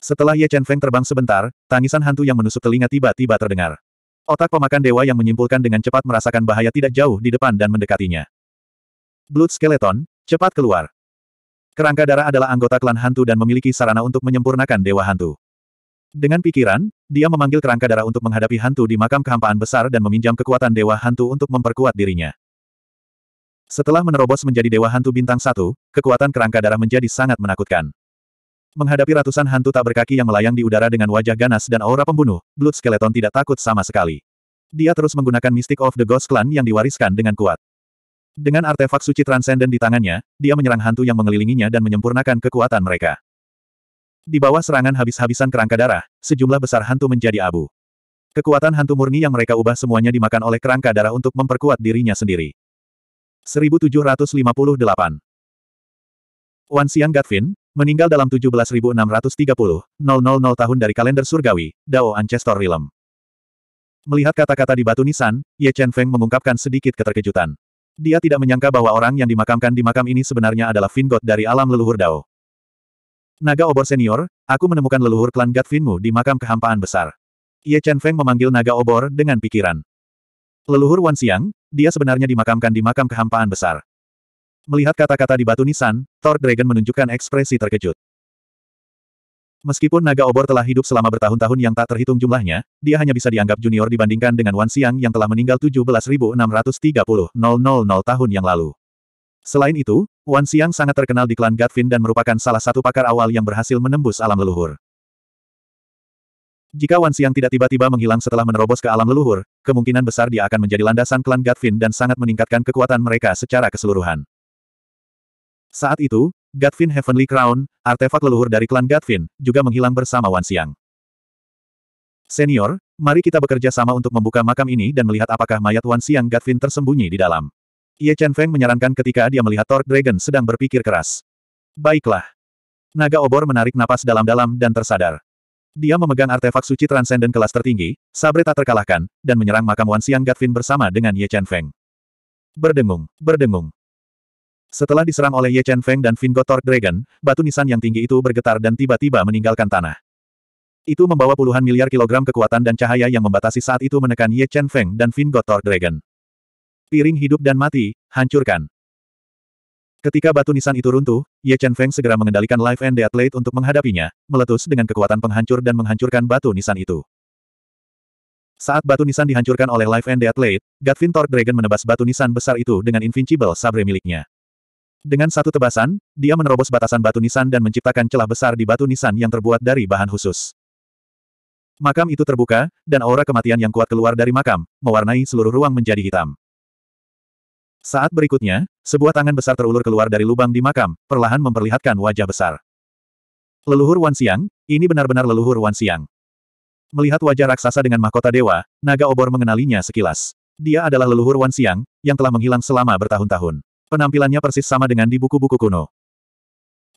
Setelah Ye Chen Feng terbang sebentar, tangisan hantu yang menusuk telinga tiba-tiba terdengar. Otak pemakan dewa yang menyimpulkan dengan cepat merasakan bahaya tidak jauh di depan dan mendekatinya. Blood Skeleton, cepat keluar. Kerangka darah adalah anggota klan hantu dan memiliki sarana untuk menyempurnakan dewa hantu. Dengan pikiran, dia memanggil kerangka darah untuk menghadapi hantu di makam kehampaan besar dan meminjam kekuatan dewa hantu untuk memperkuat dirinya. Setelah menerobos menjadi dewa hantu bintang satu, kekuatan kerangka darah menjadi sangat menakutkan. Menghadapi ratusan hantu tak berkaki yang melayang di udara dengan wajah ganas dan aura pembunuh, Blood Skeleton tidak takut sama sekali. Dia terus menggunakan Mystic of the Ghost Clan yang diwariskan dengan kuat. Dengan artefak suci transenden di tangannya, dia menyerang hantu yang mengelilinginya dan menyempurnakan kekuatan mereka. Di bawah serangan habis-habisan kerangka darah, sejumlah besar hantu menjadi abu. Kekuatan hantu murni yang mereka ubah semuanya dimakan oleh kerangka darah untuk memperkuat dirinya sendiri. 1758 Wan Siang Gatvin, meninggal dalam 17.630, tahun dari kalender surgawi, Dao Ancestor Realm. Melihat kata-kata di batu nisan, Ye Chen Feng mengungkapkan sedikit keterkejutan. Dia tidak menyangka bahwa orang yang dimakamkan di makam ini sebenarnya adalah Vingot dari alam leluhur Dao. Naga obor senior, aku menemukan leluhur klan Gatvinmu di makam kehampaan besar. Ye Chen Feng memanggil naga obor dengan pikiran. Leluhur Wan Xiang, dia sebenarnya dimakamkan di makam kehampaan besar. Melihat kata-kata di batu nisan, Thor Dragon menunjukkan ekspresi terkejut. Meskipun naga obor telah hidup selama bertahun-tahun yang tak terhitung jumlahnya, dia hanya bisa dianggap junior dibandingkan dengan Wan Xiang yang telah meninggal 17.630.000 tahun yang lalu. Selain itu, Wan Xiang sangat terkenal di klan Gatvin dan merupakan salah satu pakar awal yang berhasil menembus alam leluhur. Jika Wan Xiang tidak tiba-tiba menghilang setelah menerobos ke alam leluhur, kemungkinan besar dia akan menjadi landasan klan Gatvin dan sangat meningkatkan kekuatan mereka secara keseluruhan. Saat itu, Gatvin Heavenly Crown, artefak leluhur dari klan Gatvin, juga menghilang bersama Wan Xiang. Senior, mari kita bekerja sama untuk membuka makam ini dan melihat apakah mayat Wan Xiang Gatvin tersembunyi di dalam. Ye Chen Feng menyarankan ketika dia melihat Thor Dragon sedang berpikir keras. Baiklah. Naga obor menarik napas dalam-dalam dan tersadar. Dia memegang artefak suci transenden kelas tertinggi, sabre tak terkalahkan, dan menyerang makam Wan Siang Gatvin bersama dengan Ye Chen Feng. Berdengung, berdengung. Setelah diserang oleh Ye Chen Feng dan Vingo Thor Dragon, batu nisan yang tinggi itu bergetar dan tiba-tiba meninggalkan tanah. Itu membawa puluhan miliar kilogram kekuatan dan cahaya yang membatasi saat itu menekan Ye Chen Feng dan Vingo Thor Dragon piring hidup dan mati, hancurkan. Ketika batu nisan itu runtuh, Ye Chen Feng segera mengendalikan Life and Death Athlete untuk menghadapinya, meletus dengan kekuatan penghancur dan menghancurkan batu nisan itu. Saat batu nisan dihancurkan oleh Life and Death Athlete, Gatvin Torque Dragon menebas batu nisan besar itu dengan Invincible Sabre miliknya. Dengan satu tebasan, dia menerobos batasan batu nisan dan menciptakan celah besar di batu nisan yang terbuat dari bahan khusus. Makam itu terbuka, dan aura kematian yang kuat keluar dari makam, mewarnai seluruh ruang menjadi hitam. Saat berikutnya, sebuah tangan besar terulur keluar dari lubang di makam, perlahan memperlihatkan wajah besar. Leluhur Wan Siang, ini benar-benar leluhur Wan Siang. Melihat wajah raksasa dengan mahkota dewa, naga obor mengenalinya sekilas. Dia adalah leluhur Wan Siang yang telah menghilang selama bertahun-tahun. Penampilannya persis sama dengan di buku-buku kuno.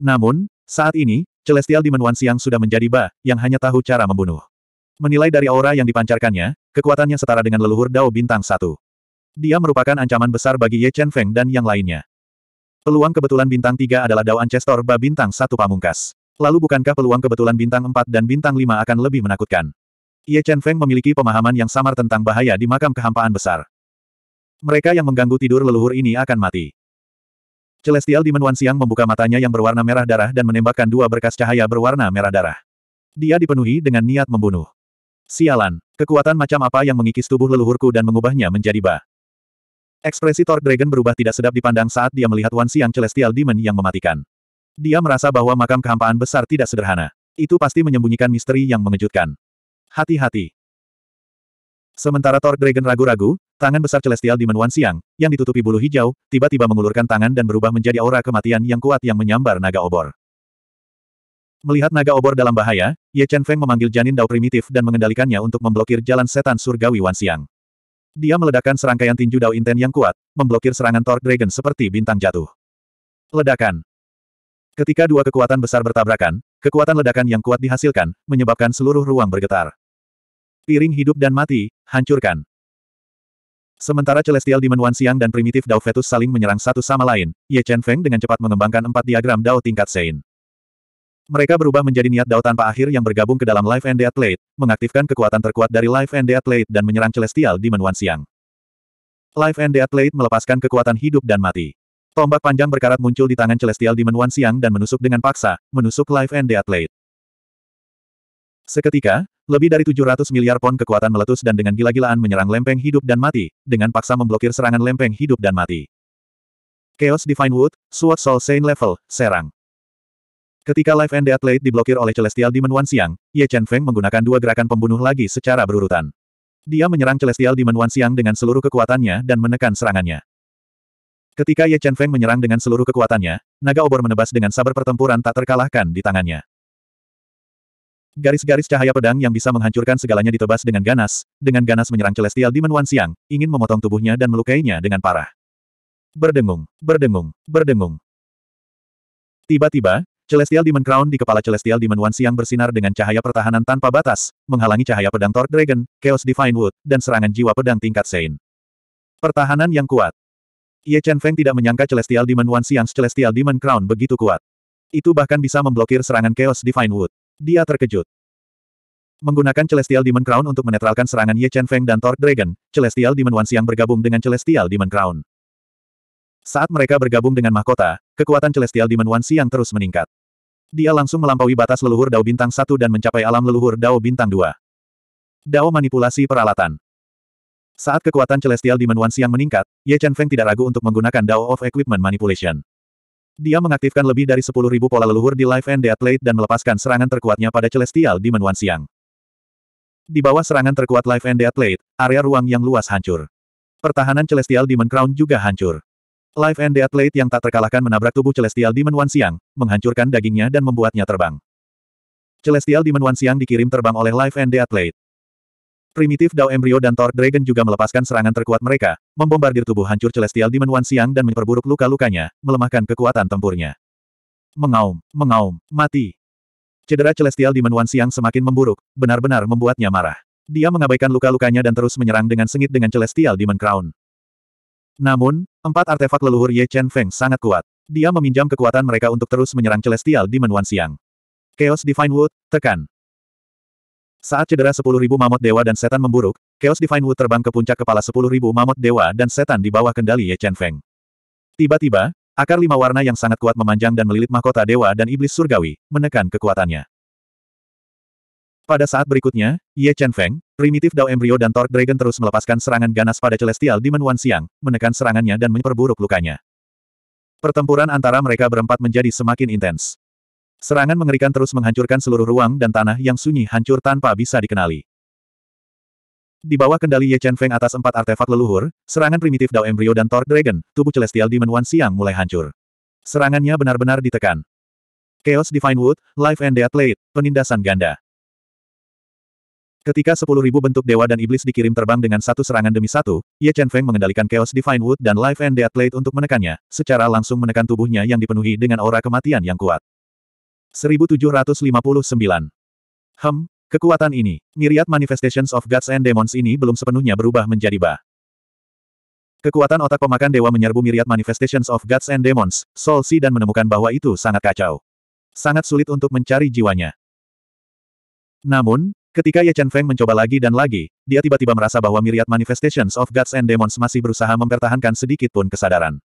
Namun, saat ini, Celestial Demon Wan Siang sudah menjadi Ba, yang hanya tahu cara membunuh. Menilai dari aura yang dipancarkannya, kekuatannya setara dengan leluhur Dao Bintang Satu. Dia merupakan ancaman besar bagi Ye Chen Feng dan yang lainnya. Peluang kebetulan bintang 3 adalah Dao Ancestor Ba bintang satu pamungkas. Lalu bukankah peluang kebetulan bintang 4 dan bintang 5 akan lebih menakutkan? Ye Chen Feng memiliki pemahaman yang samar tentang bahaya di makam kehampaan besar. Mereka yang mengganggu tidur leluhur ini akan mati. Celestial di Wan Siang membuka matanya yang berwarna merah darah dan menembakkan dua berkas cahaya berwarna merah darah. Dia dipenuhi dengan niat membunuh. Sialan, kekuatan macam apa yang mengikis tubuh leluhurku dan mengubahnya menjadi ba. Ekspresi Thor Dragon berubah tidak sedap dipandang saat dia melihat Wan Siang Celestial Demon yang mematikan. Dia merasa bahwa makam kehampaan besar tidak sederhana. Itu pasti menyembunyikan misteri yang mengejutkan. Hati-hati. Sementara Thor Dragon ragu-ragu, tangan besar Celestial Demon Wan Siang, yang ditutupi bulu hijau, tiba-tiba mengulurkan tangan dan berubah menjadi aura kematian yang kuat yang menyambar naga obor. Melihat naga obor dalam bahaya, Ye Chen Feng memanggil janin Dao primitif dan mengendalikannya untuk memblokir jalan setan surgawi Wan Siang. Dia meledakkan serangkaian tinju Dao Inten yang kuat, memblokir serangan Thor Dragon seperti bintang jatuh. Ledakan. Ketika dua kekuatan besar bertabrakan, kekuatan ledakan yang kuat dihasilkan, menyebabkan seluruh ruang bergetar. Piring hidup dan mati, hancurkan. Sementara Celestial Demon Wan Siang dan Primitif Dao Fetus saling menyerang satu sama lain, Ye Chen Feng dengan cepat mengembangkan empat diagram Dao tingkat Sein. Mereka berubah menjadi niat Dao tanpa akhir yang bergabung ke dalam Life and Death Plate, mengaktifkan kekuatan terkuat dari Life and Death Plate dan menyerang Celestial di menuan siang. Life and Death Plate melepaskan kekuatan hidup dan mati. Tombak panjang berkarat muncul di tangan Celestial di menuan siang dan menusuk dengan paksa, menusuk Life and Death Plate. Seketika, lebih dari 700 miliar pon kekuatan meletus dan dengan gila-gilaan menyerang lempeng hidup dan mati, dengan paksa memblokir serangan lempeng hidup dan mati. Chaos Divine Wood, Sword Soul Saint Level, Serang. Ketika Life and Death Blade diblokir oleh Celestial Demon Wan Siang, Ye Chen Feng menggunakan dua gerakan pembunuh lagi secara berurutan. Dia menyerang Celestial Demon Wan Siang dengan seluruh kekuatannya dan menekan serangannya. Ketika Ye Chen Feng menyerang dengan seluruh kekuatannya, naga obor menebas dengan sabar pertempuran tak terkalahkan di tangannya. Garis-garis cahaya pedang yang bisa menghancurkan segalanya ditebas dengan ganas, dengan ganas menyerang Celestial Demon Wan Siang, ingin memotong tubuhnya dan melukainya dengan parah. Berdengung, berdengung, berdengung. Tiba-tiba, Celestial Demon Crown di kepala Celestial Demon Wan Siang bersinar dengan cahaya pertahanan tanpa batas, menghalangi cahaya pedang Thor Dragon, Chaos Divine Wood, dan serangan jiwa pedang tingkat Sein. Pertahanan yang kuat. Ye Chen Feng tidak menyangka Celestial Demon Wan Siang Celestial Demon Crown begitu kuat. Itu bahkan bisa memblokir serangan Chaos Divine Wood. Dia terkejut. Menggunakan Celestial Demon Crown untuk menetralkan serangan Ye Chen Feng dan Thor Dragon, Celestial Demon Wan Siang bergabung dengan Celestial Demon Crown. Saat mereka bergabung dengan mahkota, kekuatan celestial di menuan siang terus meningkat. Dia langsung melampaui batas leluhur Dao Bintang 1 dan mencapai alam leluhur Dao Bintang 2. Dao manipulasi peralatan. Saat kekuatan celestial di menuan siang meningkat, Ye Chen Feng tidak ragu untuk menggunakan Dao of Equipment Manipulation. Dia mengaktifkan lebih dari 10.000 pola leluhur di Life and Death Plate dan melepaskan serangan terkuatnya pada celestial di menuan siang. Di bawah serangan terkuat Life and Death Plate, area ruang yang luas hancur. Pertahanan celestial Demon Crown juga hancur. Life and Death Blade yang tak terkalahkan menabrak tubuh Celestial Demon Wan Siang, menghancurkan dagingnya dan membuatnya terbang. Celestial Demon Wan Siang dikirim terbang oleh Life and Death Blade. Primitif Dao Embryo dan Thor Dragon juga melepaskan serangan terkuat mereka, membombardir tubuh hancur Celestial Demon Wan Siang dan memperburuk luka-lukanya, melemahkan kekuatan tempurnya. Mengaum, mengaum, mati. Cedera Celestial Demon Wan Siang semakin memburuk, benar-benar membuatnya marah. Dia mengabaikan luka-lukanya dan terus menyerang dengan sengit dengan Celestial Demon Crown. Namun, empat artefak leluhur Ye Chen Feng sangat kuat. Dia meminjam kekuatan mereka untuk terus menyerang Celestial di menuan siang. Chaos Divine Wood, tekan. Saat cedera 10.000 mamut dewa dan setan memburuk, Chaos Divine Wood terbang ke puncak kepala 10.000 mamut dewa dan setan di bawah kendali Ye Chen Feng. Tiba-tiba, akar lima warna yang sangat kuat memanjang dan melilit mahkota dewa dan iblis surgawi, menekan kekuatannya. Pada saat berikutnya, Ye Chen Feng, primitif Dao Embryo dan Torque Dragon terus melepaskan serangan ganas pada Celestial Demon Wan Siang, menekan serangannya dan memperburuk lukanya. Pertempuran antara mereka berempat menjadi semakin intens. Serangan mengerikan terus menghancurkan seluruh ruang dan tanah yang sunyi hancur tanpa bisa dikenali. Di bawah kendali Ye Chen Feng atas empat artefak leluhur, serangan primitif Dao Embryo dan Torque Dragon, tubuh Celestial Demon Wan Siang mulai hancur. Serangannya benar-benar ditekan. Chaos Divine Wood, Life and Death Blade, penindasan ganda. Ketika 10.000 bentuk dewa dan iblis dikirim terbang dengan satu serangan demi satu, Ye Chen Feng mengendalikan Chaos Divine Wood dan Life and Death Plate untuk menekannya, secara langsung menekan tubuhnya yang dipenuhi dengan aura kematian yang kuat. 1759. Hem, kekuatan ini, Myriad Manifestations of Gods and Demons ini belum sepenuhnya berubah menjadi bah. Kekuatan otak pemakan dewa menyerbu Myriad Manifestations of Gods and Demons, Soul Si dan menemukan bahwa itu sangat kacau. Sangat sulit untuk mencari jiwanya. Namun, Ketika Ye Chen Feng mencoba lagi dan lagi, dia tiba-tiba merasa bahwa Myriad Manifestations of Gods and Demons masih berusaha mempertahankan sedikit pun kesadaran.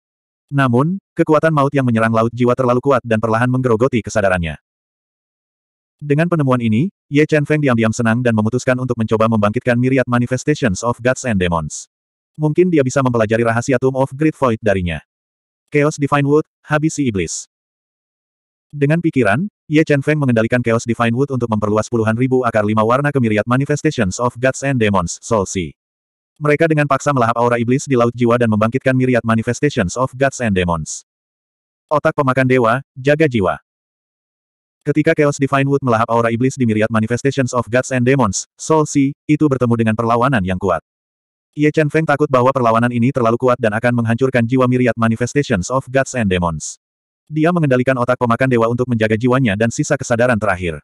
Namun, kekuatan maut yang menyerang laut jiwa terlalu kuat dan perlahan menggerogoti kesadarannya. Dengan penemuan ini, Ye Chen Feng diam-diam senang dan memutuskan untuk mencoba membangkitkan Myriad Manifestations of Gods and Demons. Mungkin dia bisa mempelajari rahasia Tomb of Great Void darinya. Chaos Divine Wood, Habisi Iblis. Dengan pikiran, Ye Chen Feng mengendalikan Chaos Divine Wood untuk memperluas puluhan ribu akar lima warna ke myriad manifestations of gods and demons, Soul Sea. Mereka dengan paksa melahap aura iblis di Laut Jiwa dan membangkitkan myriad manifestations of gods and demons. Otak pemakan dewa, jaga jiwa. Ketika Chaos Divine Wood melahap aura iblis di myriad manifestations of gods and demons, Soul Sea, itu bertemu dengan perlawanan yang kuat. Ye Chen Feng takut bahwa perlawanan ini terlalu kuat dan akan menghancurkan jiwa myriad manifestations of gods and demons. Dia mengendalikan otak pemakan dewa untuk menjaga jiwanya dan sisa kesadaran terakhir.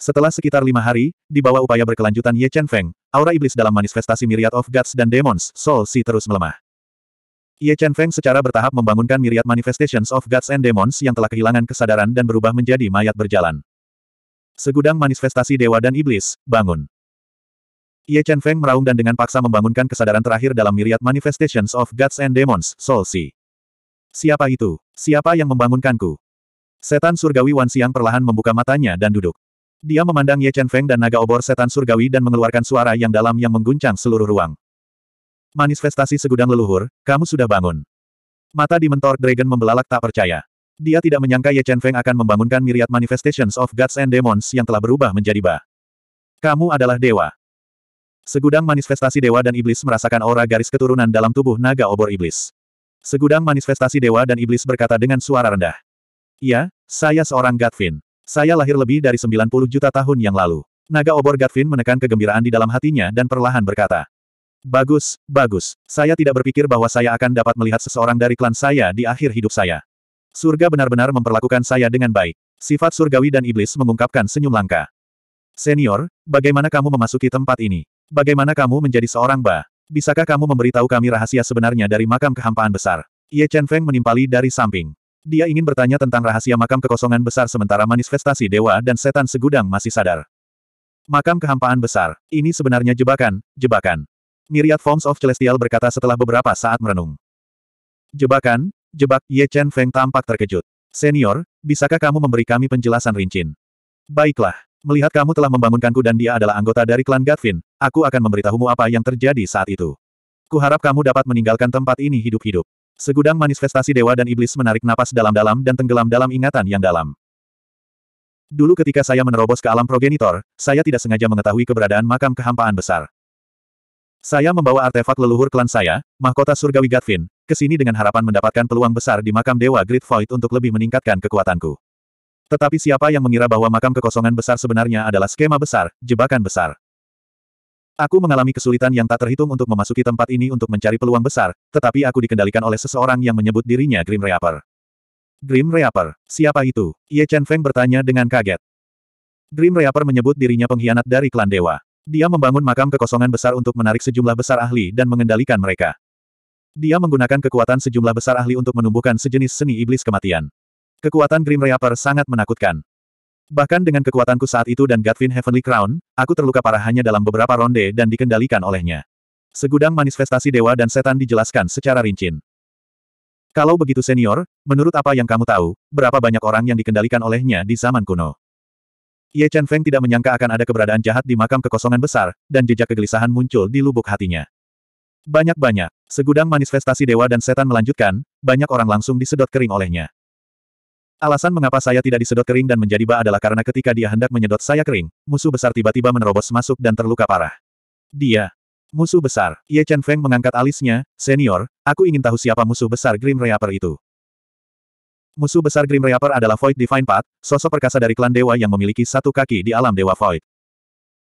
Setelah sekitar lima hari, di bawah upaya berkelanjutan Ye Chen Feng, aura iblis dalam manifestasi Myriad of Gods dan Demons, Soul Si terus melemah. Ye Chen Feng secara bertahap membangunkan Myriad Manifestations of Gods and Demons yang telah kehilangan kesadaran dan berubah menjadi mayat berjalan. Segudang manifestasi dewa dan iblis, bangun. Ye Chen Feng meraung dan dengan paksa membangunkan kesadaran terakhir dalam Myriad Manifestations of Gods and Demons, Soul Si. Siapa itu? Siapa yang membangunkanku? Setan surgawi Wan Xiang perlahan membuka matanya dan duduk. Dia memandang Ye Chen Feng dan naga obor setan surgawi dan mengeluarkan suara yang dalam yang mengguncang seluruh ruang. Manifestasi segudang leluhur, kamu sudah bangun. Mata di mentor Dragon membelalak tak percaya. Dia tidak menyangka Ye Chen Feng akan membangunkan myriad manifestations of gods and demons yang telah berubah menjadi ba. Kamu adalah dewa. Segudang manifestasi dewa dan iblis merasakan aura garis keturunan dalam tubuh naga obor iblis. Segudang manifestasi dewa dan iblis berkata dengan suara rendah. Ya, saya seorang Gatvin. Saya lahir lebih dari 90 juta tahun yang lalu. Naga obor Gatvin menekan kegembiraan di dalam hatinya dan perlahan berkata. Bagus, bagus. Saya tidak berpikir bahwa saya akan dapat melihat seseorang dari klan saya di akhir hidup saya. Surga benar-benar memperlakukan saya dengan baik. Sifat surgawi dan iblis mengungkapkan senyum langka. Senior, bagaimana kamu memasuki tempat ini? Bagaimana kamu menjadi seorang ba? Bisakah kamu memberitahu kami rahasia sebenarnya dari makam kehampaan besar? Ye Chen Feng menimpali dari samping. Dia ingin bertanya tentang rahasia makam kekosongan besar sementara manifestasi dewa dan setan segudang masih sadar. Makam kehampaan besar. Ini sebenarnya jebakan, jebakan. Myriad Forms of Celestial berkata setelah beberapa saat merenung. Jebakan, jebak, Ye Chen Feng tampak terkejut. Senior, bisakah kamu memberi kami penjelasan rincin? Baiklah. Melihat kamu telah membangunkanku dan dia adalah anggota dari klan Gatvin, aku akan memberitahumu apa yang terjadi saat itu. Kuharap kamu dapat meninggalkan tempat ini hidup-hidup. Segudang manifestasi dewa dan iblis menarik napas dalam-dalam dan tenggelam dalam ingatan yang dalam. Dulu ketika saya menerobos ke alam progenitor, saya tidak sengaja mengetahui keberadaan makam kehampaan besar. Saya membawa artefak leluhur klan saya, mahkota surgawi Gatvin, ke sini dengan harapan mendapatkan peluang besar di makam dewa Great Void untuk lebih meningkatkan kekuatanku. Tetapi siapa yang mengira bahwa makam kekosongan besar sebenarnya adalah skema besar, jebakan besar. Aku mengalami kesulitan yang tak terhitung untuk memasuki tempat ini untuk mencari peluang besar, tetapi aku dikendalikan oleh seseorang yang menyebut dirinya Grim Reaper. Grim Reaper, siapa itu? Ye Chen Feng bertanya dengan kaget. Grim Reaper menyebut dirinya pengkhianat dari klan dewa. Dia membangun makam kekosongan besar untuk menarik sejumlah besar ahli dan mengendalikan mereka. Dia menggunakan kekuatan sejumlah besar ahli untuk menumbuhkan sejenis seni iblis kematian. Kekuatan Grim Reaper sangat menakutkan. Bahkan dengan kekuatanku saat itu dan Godwin Heavenly Crown, aku terluka parah hanya dalam beberapa ronde dan dikendalikan olehnya. Segudang manifestasi dewa dan setan dijelaskan secara rinci. Kalau begitu senior, menurut apa yang kamu tahu, berapa banyak orang yang dikendalikan olehnya di zaman kuno? Ye Chen Feng tidak menyangka akan ada keberadaan jahat di makam kekosongan besar, dan jejak kegelisahan muncul di lubuk hatinya. Banyak-banyak, segudang manifestasi dewa dan setan melanjutkan, banyak orang langsung disedot kering olehnya. Alasan mengapa saya tidak disedot kering dan menjadi ba adalah karena ketika dia hendak menyedot saya kering, musuh besar tiba-tiba menerobos masuk dan terluka parah. Dia. Musuh besar. Ye Chen Feng mengangkat alisnya, Senior, aku ingin tahu siapa musuh besar Grim Reaper itu. Musuh besar Grim Reaper adalah Void Divine Path, sosok perkasa dari klan dewa yang memiliki satu kaki di alam dewa Void.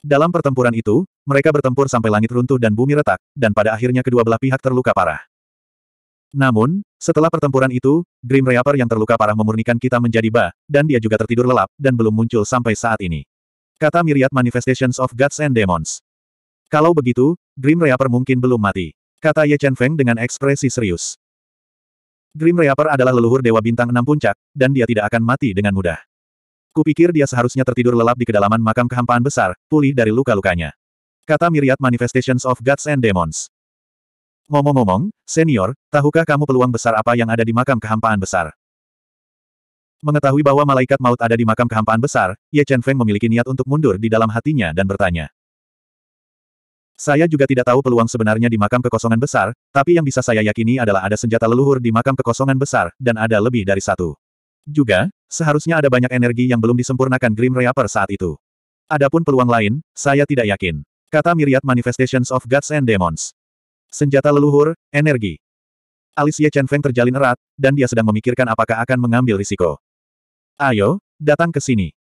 Dalam pertempuran itu, mereka bertempur sampai langit runtuh dan bumi retak, dan pada akhirnya kedua belah pihak terluka parah. Namun, setelah pertempuran itu, Grim Reaper yang terluka parah memurnikan kita menjadi ba, dan dia juga tertidur lelap, dan belum muncul sampai saat ini. Kata Myriad Manifestations of Gods and Demons. Kalau begitu, Grim Reaper mungkin belum mati. Kata Ye Chen Feng dengan ekspresi serius. Dream Reaper adalah leluhur Dewa Bintang Enam Puncak, dan dia tidak akan mati dengan mudah. Kupikir dia seharusnya tertidur lelap di kedalaman makam kehampaan besar, pulih dari luka-lukanya. Kata Myriad Manifestations of Gods and Demons. Ngomong-ngomong, senior, tahukah kamu peluang besar apa yang ada di makam kehampaan besar? Mengetahui bahwa malaikat maut ada di makam kehampaan besar, Ye Chen Feng memiliki niat untuk mundur di dalam hatinya dan bertanya. Saya juga tidak tahu peluang sebenarnya di makam kekosongan besar, tapi yang bisa saya yakini adalah ada senjata leluhur di makam kekosongan besar, dan ada lebih dari satu. Juga, seharusnya ada banyak energi yang belum disempurnakan Grim Reaper saat itu. Adapun peluang lain, saya tidak yakin. Kata Myriad Manifestations of Gods and Demons. Senjata leluhur, energi. Alicia Chen Feng terjalin erat, dan dia sedang memikirkan apakah akan mengambil risiko. Ayo, datang ke sini.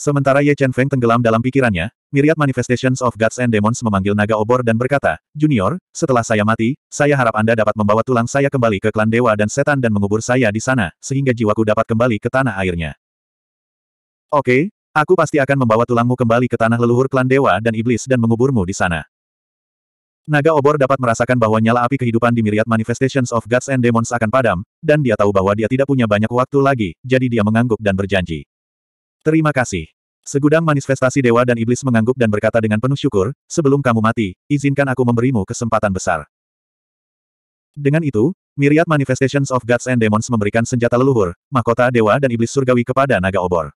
Sementara Ye Chen Feng tenggelam dalam pikirannya, Myriad Manifestations of Gods and Demons memanggil naga obor dan berkata, Junior, setelah saya mati, saya harap Anda dapat membawa tulang saya kembali ke klan dewa dan setan dan mengubur saya di sana, sehingga jiwaku dapat kembali ke tanah airnya. Oke, aku pasti akan membawa tulangmu kembali ke tanah leluhur klan dewa dan iblis dan menguburmu di sana. Naga obor dapat merasakan bahwa nyala api kehidupan di Myriad Manifestations of Gods and Demons akan padam, dan dia tahu bahwa dia tidak punya banyak waktu lagi, jadi dia mengangguk dan berjanji. Terima kasih. Segudang manifestasi dewa dan iblis mengangguk dan berkata dengan penuh syukur, sebelum kamu mati, izinkan aku memberimu kesempatan besar. Dengan itu, Myriad Manifestations of Gods and Demons memberikan senjata leluhur, mahkota dewa dan iblis surgawi kepada naga obor.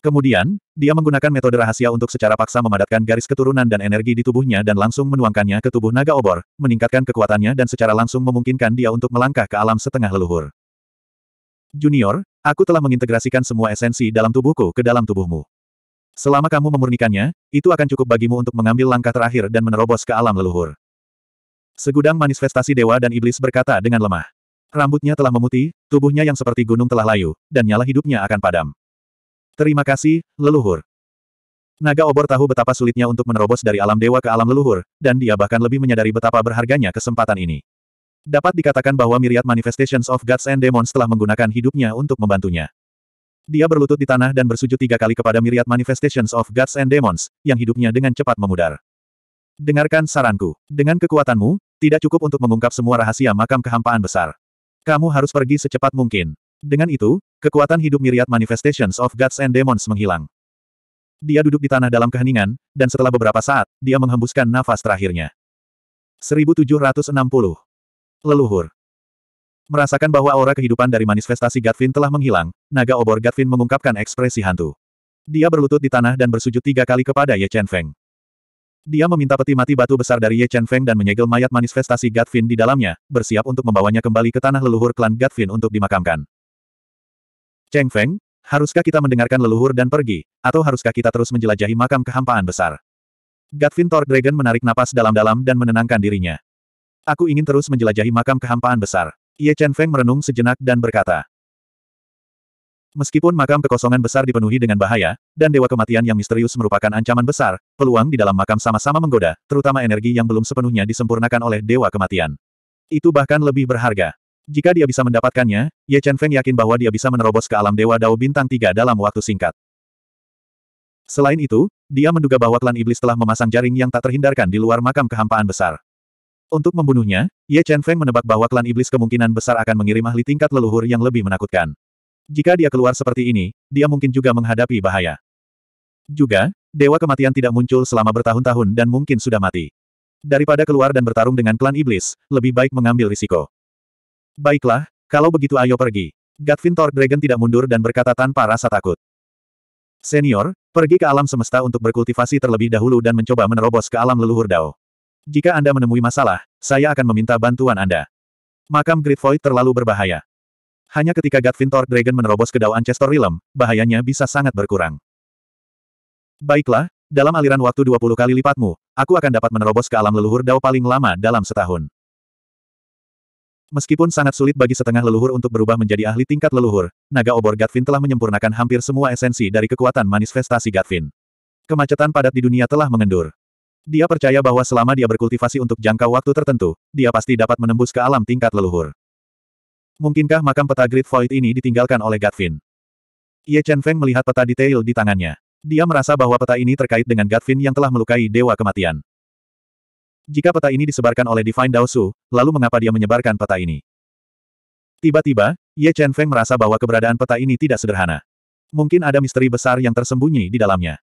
Kemudian, dia menggunakan metode rahasia untuk secara paksa memadatkan garis keturunan dan energi di tubuhnya dan langsung menuangkannya ke tubuh naga obor, meningkatkan kekuatannya dan secara langsung memungkinkan dia untuk melangkah ke alam setengah leluhur. Junior, aku telah mengintegrasikan semua esensi dalam tubuhku ke dalam tubuhmu. Selama kamu memurnikannya, itu akan cukup bagimu untuk mengambil langkah terakhir dan menerobos ke alam leluhur. Segudang manifestasi dewa dan iblis berkata dengan lemah. Rambutnya telah memutih, tubuhnya yang seperti gunung telah layu, dan nyala hidupnya akan padam. Terima kasih, leluhur. Naga obor tahu betapa sulitnya untuk menerobos dari alam dewa ke alam leluhur, dan dia bahkan lebih menyadari betapa berharganya kesempatan ini. Dapat dikatakan bahwa Myriad Manifestations of Gods and Demons telah menggunakan hidupnya untuk membantunya. Dia berlutut di tanah dan bersujud tiga kali kepada Myriad Manifestations of Gods and Demons, yang hidupnya dengan cepat memudar. Dengarkan saranku. Dengan kekuatanmu, tidak cukup untuk mengungkap semua rahasia makam kehampaan besar. Kamu harus pergi secepat mungkin. Dengan itu, kekuatan hidup miriat manifestations of gods and demons menghilang. Dia duduk di tanah dalam keheningan, dan setelah beberapa saat, dia menghembuskan nafas terakhirnya. 1760. Leluhur. Merasakan bahwa aura kehidupan dari manifestasi Gatvin telah menghilang, naga obor Gatvin mengungkapkan ekspresi hantu. Dia berlutut di tanah dan bersujud tiga kali kepada Ye Chen Feng. Dia meminta peti mati batu besar dari Ye Chen Feng dan menyegel mayat manifestasi Gatvin di dalamnya, bersiap untuk membawanya kembali ke tanah leluhur klan Gatvin untuk dimakamkan. Cheng Feng, haruskah kita mendengarkan leluhur dan pergi, atau haruskah kita terus menjelajahi makam kehampaan besar? Gatvin Thor Dragon menarik napas dalam-dalam dan menenangkan dirinya. Aku ingin terus menjelajahi makam kehampaan besar. Ye Chen Feng merenung sejenak dan berkata. Meskipun makam kekosongan besar dipenuhi dengan bahaya, dan dewa kematian yang misterius merupakan ancaman besar, peluang di dalam makam sama-sama menggoda, terutama energi yang belum sepenuhnya disempurnakan oleh dewa kematian. Itu bahkan lebih berharga. Jika dia bisa mendapatkannya, Ye Chen Feng yakin bahwa dia bisa menerobos ke alam Dewa Dao Bintang 3 dalam waktu singkat. Selain itu, dia menduga bahwa Klan Iblis telah memasang jaring yang tak terhindarkan di luar makam kehampaan besar. Untuk membunuhnya, Ye Chen Feng menebak bahwa Klan Iblis kemungkinan besar akan mengirim ahli tingkat leluhur yang lebih menakutkan. Jika dia keluar seperti ini, dia mungkin juga menghadapi bahaya. Juga, Dewa Kematian tidak muncul selama bertahun-tahun dan mungkin sudah mati. Daripada keluar dan bertarung dengan Klan Iblis, lebih baik mengambil risiko. Baiklah, kalau begitu ayo pergi. Gatvin Thor Dragon tidak mundur dan berkata tanpa rasa takut. Senior, pergi ke alam semesta untuk berkultivasi terlebih dahulu dan mencoba menerobos ke alam leluhur Dao. Jika Anda menemui masalah, saya akan meminta bantuan Anda. Makam Great Void terlalu berbahaya. Hanya ketika Gatvin Thor Dragon menerobos ke Dao Ancestor Realm, bahayanya bisa sangat berkurang. Baiklah, dalam aliran waktu 20 kali lipatmu, aku akan dapat menerobos ke alam leluhur Dao paling lama dalam setahun. Meskipun sangat sulit bagi setengah leluhur untuk berubah menjadi ahli tingkat leluhur, naga obor Gatvin telah menyempurnakan hampir semua esensi dari kekuatan manifestasi Gatvin. Kemacetan padat di dunia telah mengendur. Dia percaya bahwa selama dia berkultivasi untuk jangka waktu tertentu, dia pasti dapat menembus ke alam tingkat leluhur. Mungkinkah makam peta Great Void ini ditinggalkan oleh Gatvin? Ye Chen Feng melihat peta detail di tangannya. Dia merasa bahwa peta ini terkait dengan Gatvin yang telah melukai Dewa Kematian. Jika peta ini disebarkan oleh Divine Dao Su, lalu mengapa dia menyebarkan peta ini? Tiba-tiba, Ye Chen Feng merasa bahwa keberadaan peta ini tidak sederhana. Mungkin ada misteri besar yang tersembunyi di dalamnya.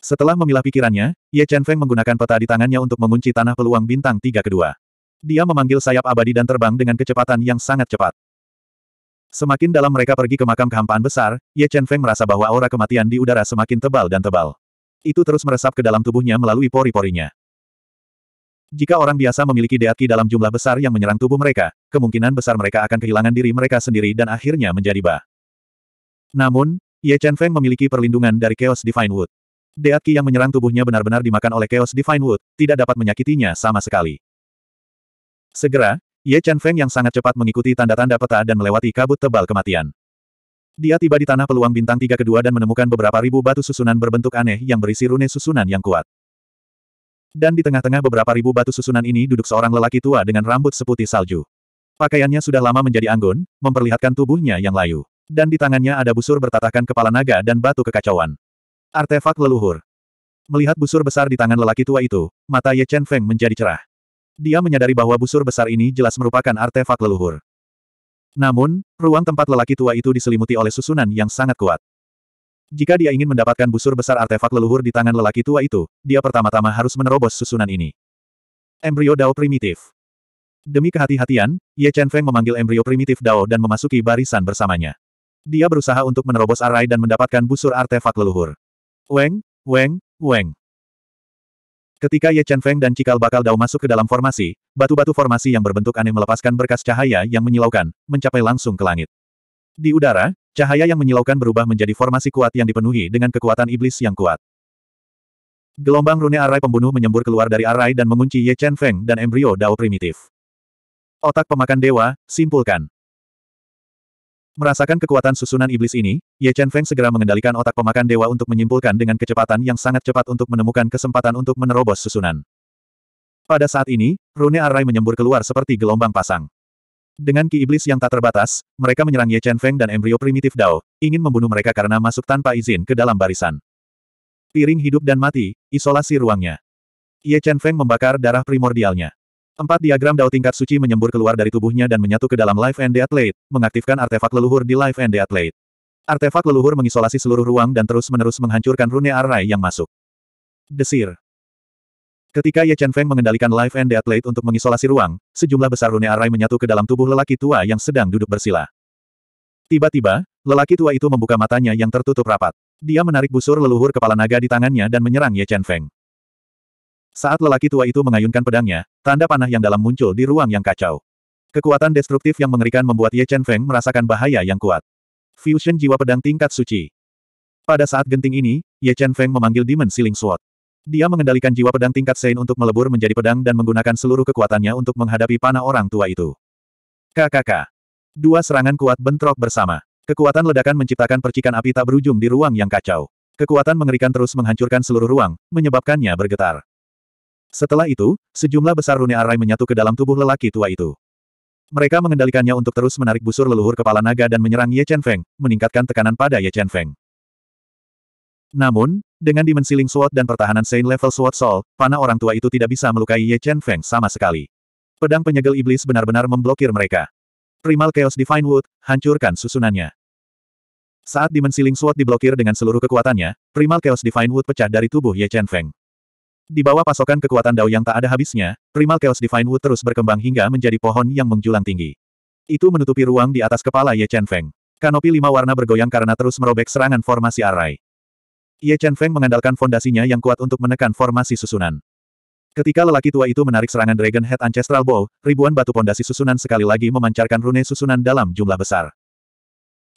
Setelah memilah pikirannya, Ye Chen Feng menggunakan peta di tangannya untuk mengunci tanah peluang bintang tiga kedua. Dia memanggil sayap abadi dan terbang dengan kecepatan yang sangat cepat. Semakin dalam mereka pergi ke makam kehampaan besar, Ye Chen Feng merasa bahwa aura kematian di udara semakin tebal dan tebal. Itu terus meresap ke dalam tubuhnya melalui pori-porinya. Jika orang biasa memiliki deatki dalam jumlah besar yang menyerang tubuh mereka, kemungkinan besar mereka akan kehilangan diri mereka sendiri dan akhirnya menjadi bah. Namun, Ye Chen Feng memiliki perlindungan dari Chaos Divine Wood. Deatki yang menyerang tubuhnya benar-benar dimakan oleh Chaos Divine Wood, tidak dapat menyakitinya sama sekali. Segera, Ye Chen Feng yang sangat cepat mengikuti tanda-tanda peta dan melewati kabut tebal kematian. Dia tiba di tanah peluang bintang tiga kedua dan menemukan beberapa ribu batu susunan berbentuk aneh yang berisi rune susunan yang kuat. Dan di tengah-tengah beberapa ribu batu susunan ini duduk seorang lelaki tua dengan rambut seputih salju. Pakaiannya sudah lama menjadi anggun, memperlihatkan tubuhnya yang layu. Dan di tangannya ada busur bertatahkan kepala naga dan batu kekacauan. Artefak leluhur. Melihat busur besar di tangan lelaki tua itu, mata Ye Chen Feng menjadi cerah. Dia menyadari bahwa busur besar ini jelas merupakan artefak leluhur. Namun, ruang tempat lelaki tua itu diselimuti oleh susunan yang sangat kuat. Jika dia ingin mendapatkan busur besar artefak leluhur di tangan lelaki tua itu, dia pertama-tama harus menerobos susunan ini. Embrio Dao Primitif Demi kehati-hatian, Ye Chen Feng memanggil embrio primitif Dao dan memasuki barisan bersamanya. Dia berusaha untuk menerobos arai dan mendapatkan busur artefak leluhur. Weng, Weng, Weng. Ketika Ye Chen Feng dan cikal bakal Dao masuk ke dalam formasi, batu-batu formasi yang berbentuk aneh melepaskan berkas cahaya yang menyilaukan, mencapai langsung ke langit. Di udara, Cahaya yang menyilaukan berubah menjadi formasi kuat yang dipenuhi dengan kekuatan iblis yang kuat. Gelombang rune arai pembunuh menyembur keluar dari arai dan mengunci Ye Chen Feng dan embrio Dao primitif. Otak pemakan dewa, simpulkan. Merasakan kekuatan susunan iblis ini, Ye Chen Feng segera mengendalikan otak pemakan dewa untuk menyimpulkan dengan kecepatan yang sangat cepat untuk menemukan kesempatan untuk menerobos susunan. Pada saat ini, rune arai menyembur keluar seperti gelombang pasang. Dengan ki iblis yang tak terbatas, mereka menyerang Ye Chen Feng dan embrio primitif Dao, ingin membunuh mereka karena masuk tanpa izin ke dalam barisan. Piring hidup dan mati, isolasi ruangnya. Ye Chen Feng membakar darah primordialnya. Empat diagram Dao tingkat suci menyembur keluar dari tubuhnya dan menyatu ke dalam Life and Death Athlete, mengaktifkan artefak leluhur di Life and Death Athlete. Artefak leluhur mengisolasi seluruh ruang dan terus-menerus menghancurkan rune arai yang masuk. Desir. Ketika Ye Chen Feng mengendalikan Life and Death Blade untuk mengisolasi ruang, sejumlah besar rune arai menyatu ke dalam tubuh lelaki tua yang sedang duduk bersila. Tiba-tiba, lelaki tua itu membuka matanya yang tertutup rapat. Dia menarik busur leluhur kepala naga di tangannya dan menyerang Ye Chen Feng. Saat lelaki tua itu mengayunkan pedangnya, tanda panah yang dalam muncul di ruang yang kacau. Kekuatan destruktif yang mengerikan membuat Ye Chen Feng merasakan bahaya yang kuat. Fusion jiwa pedang tingkat suci. Pada saat genting ini, Ye Chen Feng memanggil Demon Siling Sword. Dia mengendalikan jiwa pedang tingkat Sein untuk melebur menjadi pedang dan menggunakan seluruh kekuatannya untuk menghadapi panah orang tua itu. KKK. Dua serangan kuat bentrok bersama. Kekuatan ledakan menciptakan percikan api tak berujung di ruang yang kacau. Kekuatan mengerikan terus menghancurkan seluruh ruang, menyebabkannya bergetar. Setelah itu, sejumlah besar rune arai menyatu ke dalam tubuh lelaki tua itu. Mereka mengendalikannya untuk terus menarik busur leluhur kepala naga dan menyerang Ye Chen Feng, meningkatkan tekanan pada Ye Chen Feng. Namun, dengan dimensi Ling Sword dan pertahanan Saint Level Sword Soul, panah orang tua itu tidak bisa melukai Ye Chen Feng sama sekali. Pedang penyegel iblis benar-benar memblokir mereka. Primal Chaos Divine Wood, hancurkan susunannya. Saat dimensi Ling Sword diblokir dengan seluruh kekuatannya, Primal Chaos Divine Wood pecah dari tubuh Ye Chen Feng. Di bawah pasokan kekuatan Dao yang tak ada habisnya, Primal Chaos Divine Wood terus berkembang hingga menjadi pohon yang menjulang tinggi. Itu menutupi ruang di atas kepala Ye Chen Feng. Kanopi lima warna bergoyang karena terus merobek serangan formasi Arai. Ye Chen Feng mengandalkan fondasinya yang kuat untuk menekan formasi susunan. Ketika lelaki tua itu menarik serangan Dragon Head Ancestral Bow, ribuan batu pondasi susunan sekali lagi memancarkan rune susunan dalam jumlah besar.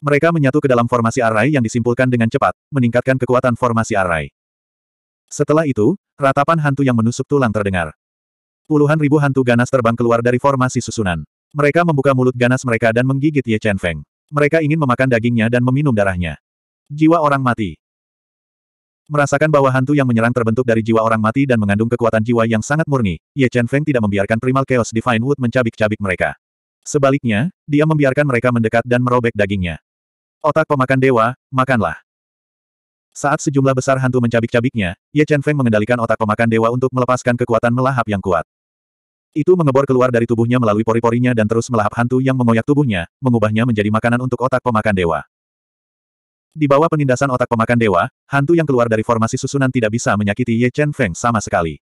Mereka menyatu ke dalam formasi array yang disimpulkan dengan cepat, meningkatkan kekuatan formasi array. Setelah itu, ratapan hantu yang menusuk tulang terdengar. Puluhan ribu hantu ganas terbang keluar dari formasi susunan. Mereka membuka mulut ganas mereka dan menggigit Ye Chen Feng. Mereka ingin memakan dagingnya dan meminum darahnya. Jiwa orang mati. Merasakan bahwa hantu yang menyerang terbentuk dari jiwa orang mati dan mengandung kekuatan jiwa yang sangat murni, Ye Chen Feng tidak membiarkan Primal Chaos Divine Wood mencabik-cabik mereka. Sebaliknya, dia membiarkan mereka mendekat dan merobek dagingnya. Otak pemakan dewa, makanlah. Saat sejumlah besar hantu mencabik-cabiknya, Ye Chen Feng mengendalikan otak pemakan dewa untuk melepaskan kekuatan melahap yang kuat. Itu mengebor keluar dari tubuhnya melalui pori-porinya dan terus melahap hantu yang mengoyak tubuhnya, mengubahnya menjadi makanan untuk otak pemakan dewa. Di bawah penindasan otak pemakan dewa, hantu yang keluar dari formasi susunan tidak bisa menyakiti Ye Chen Feng sama sekali.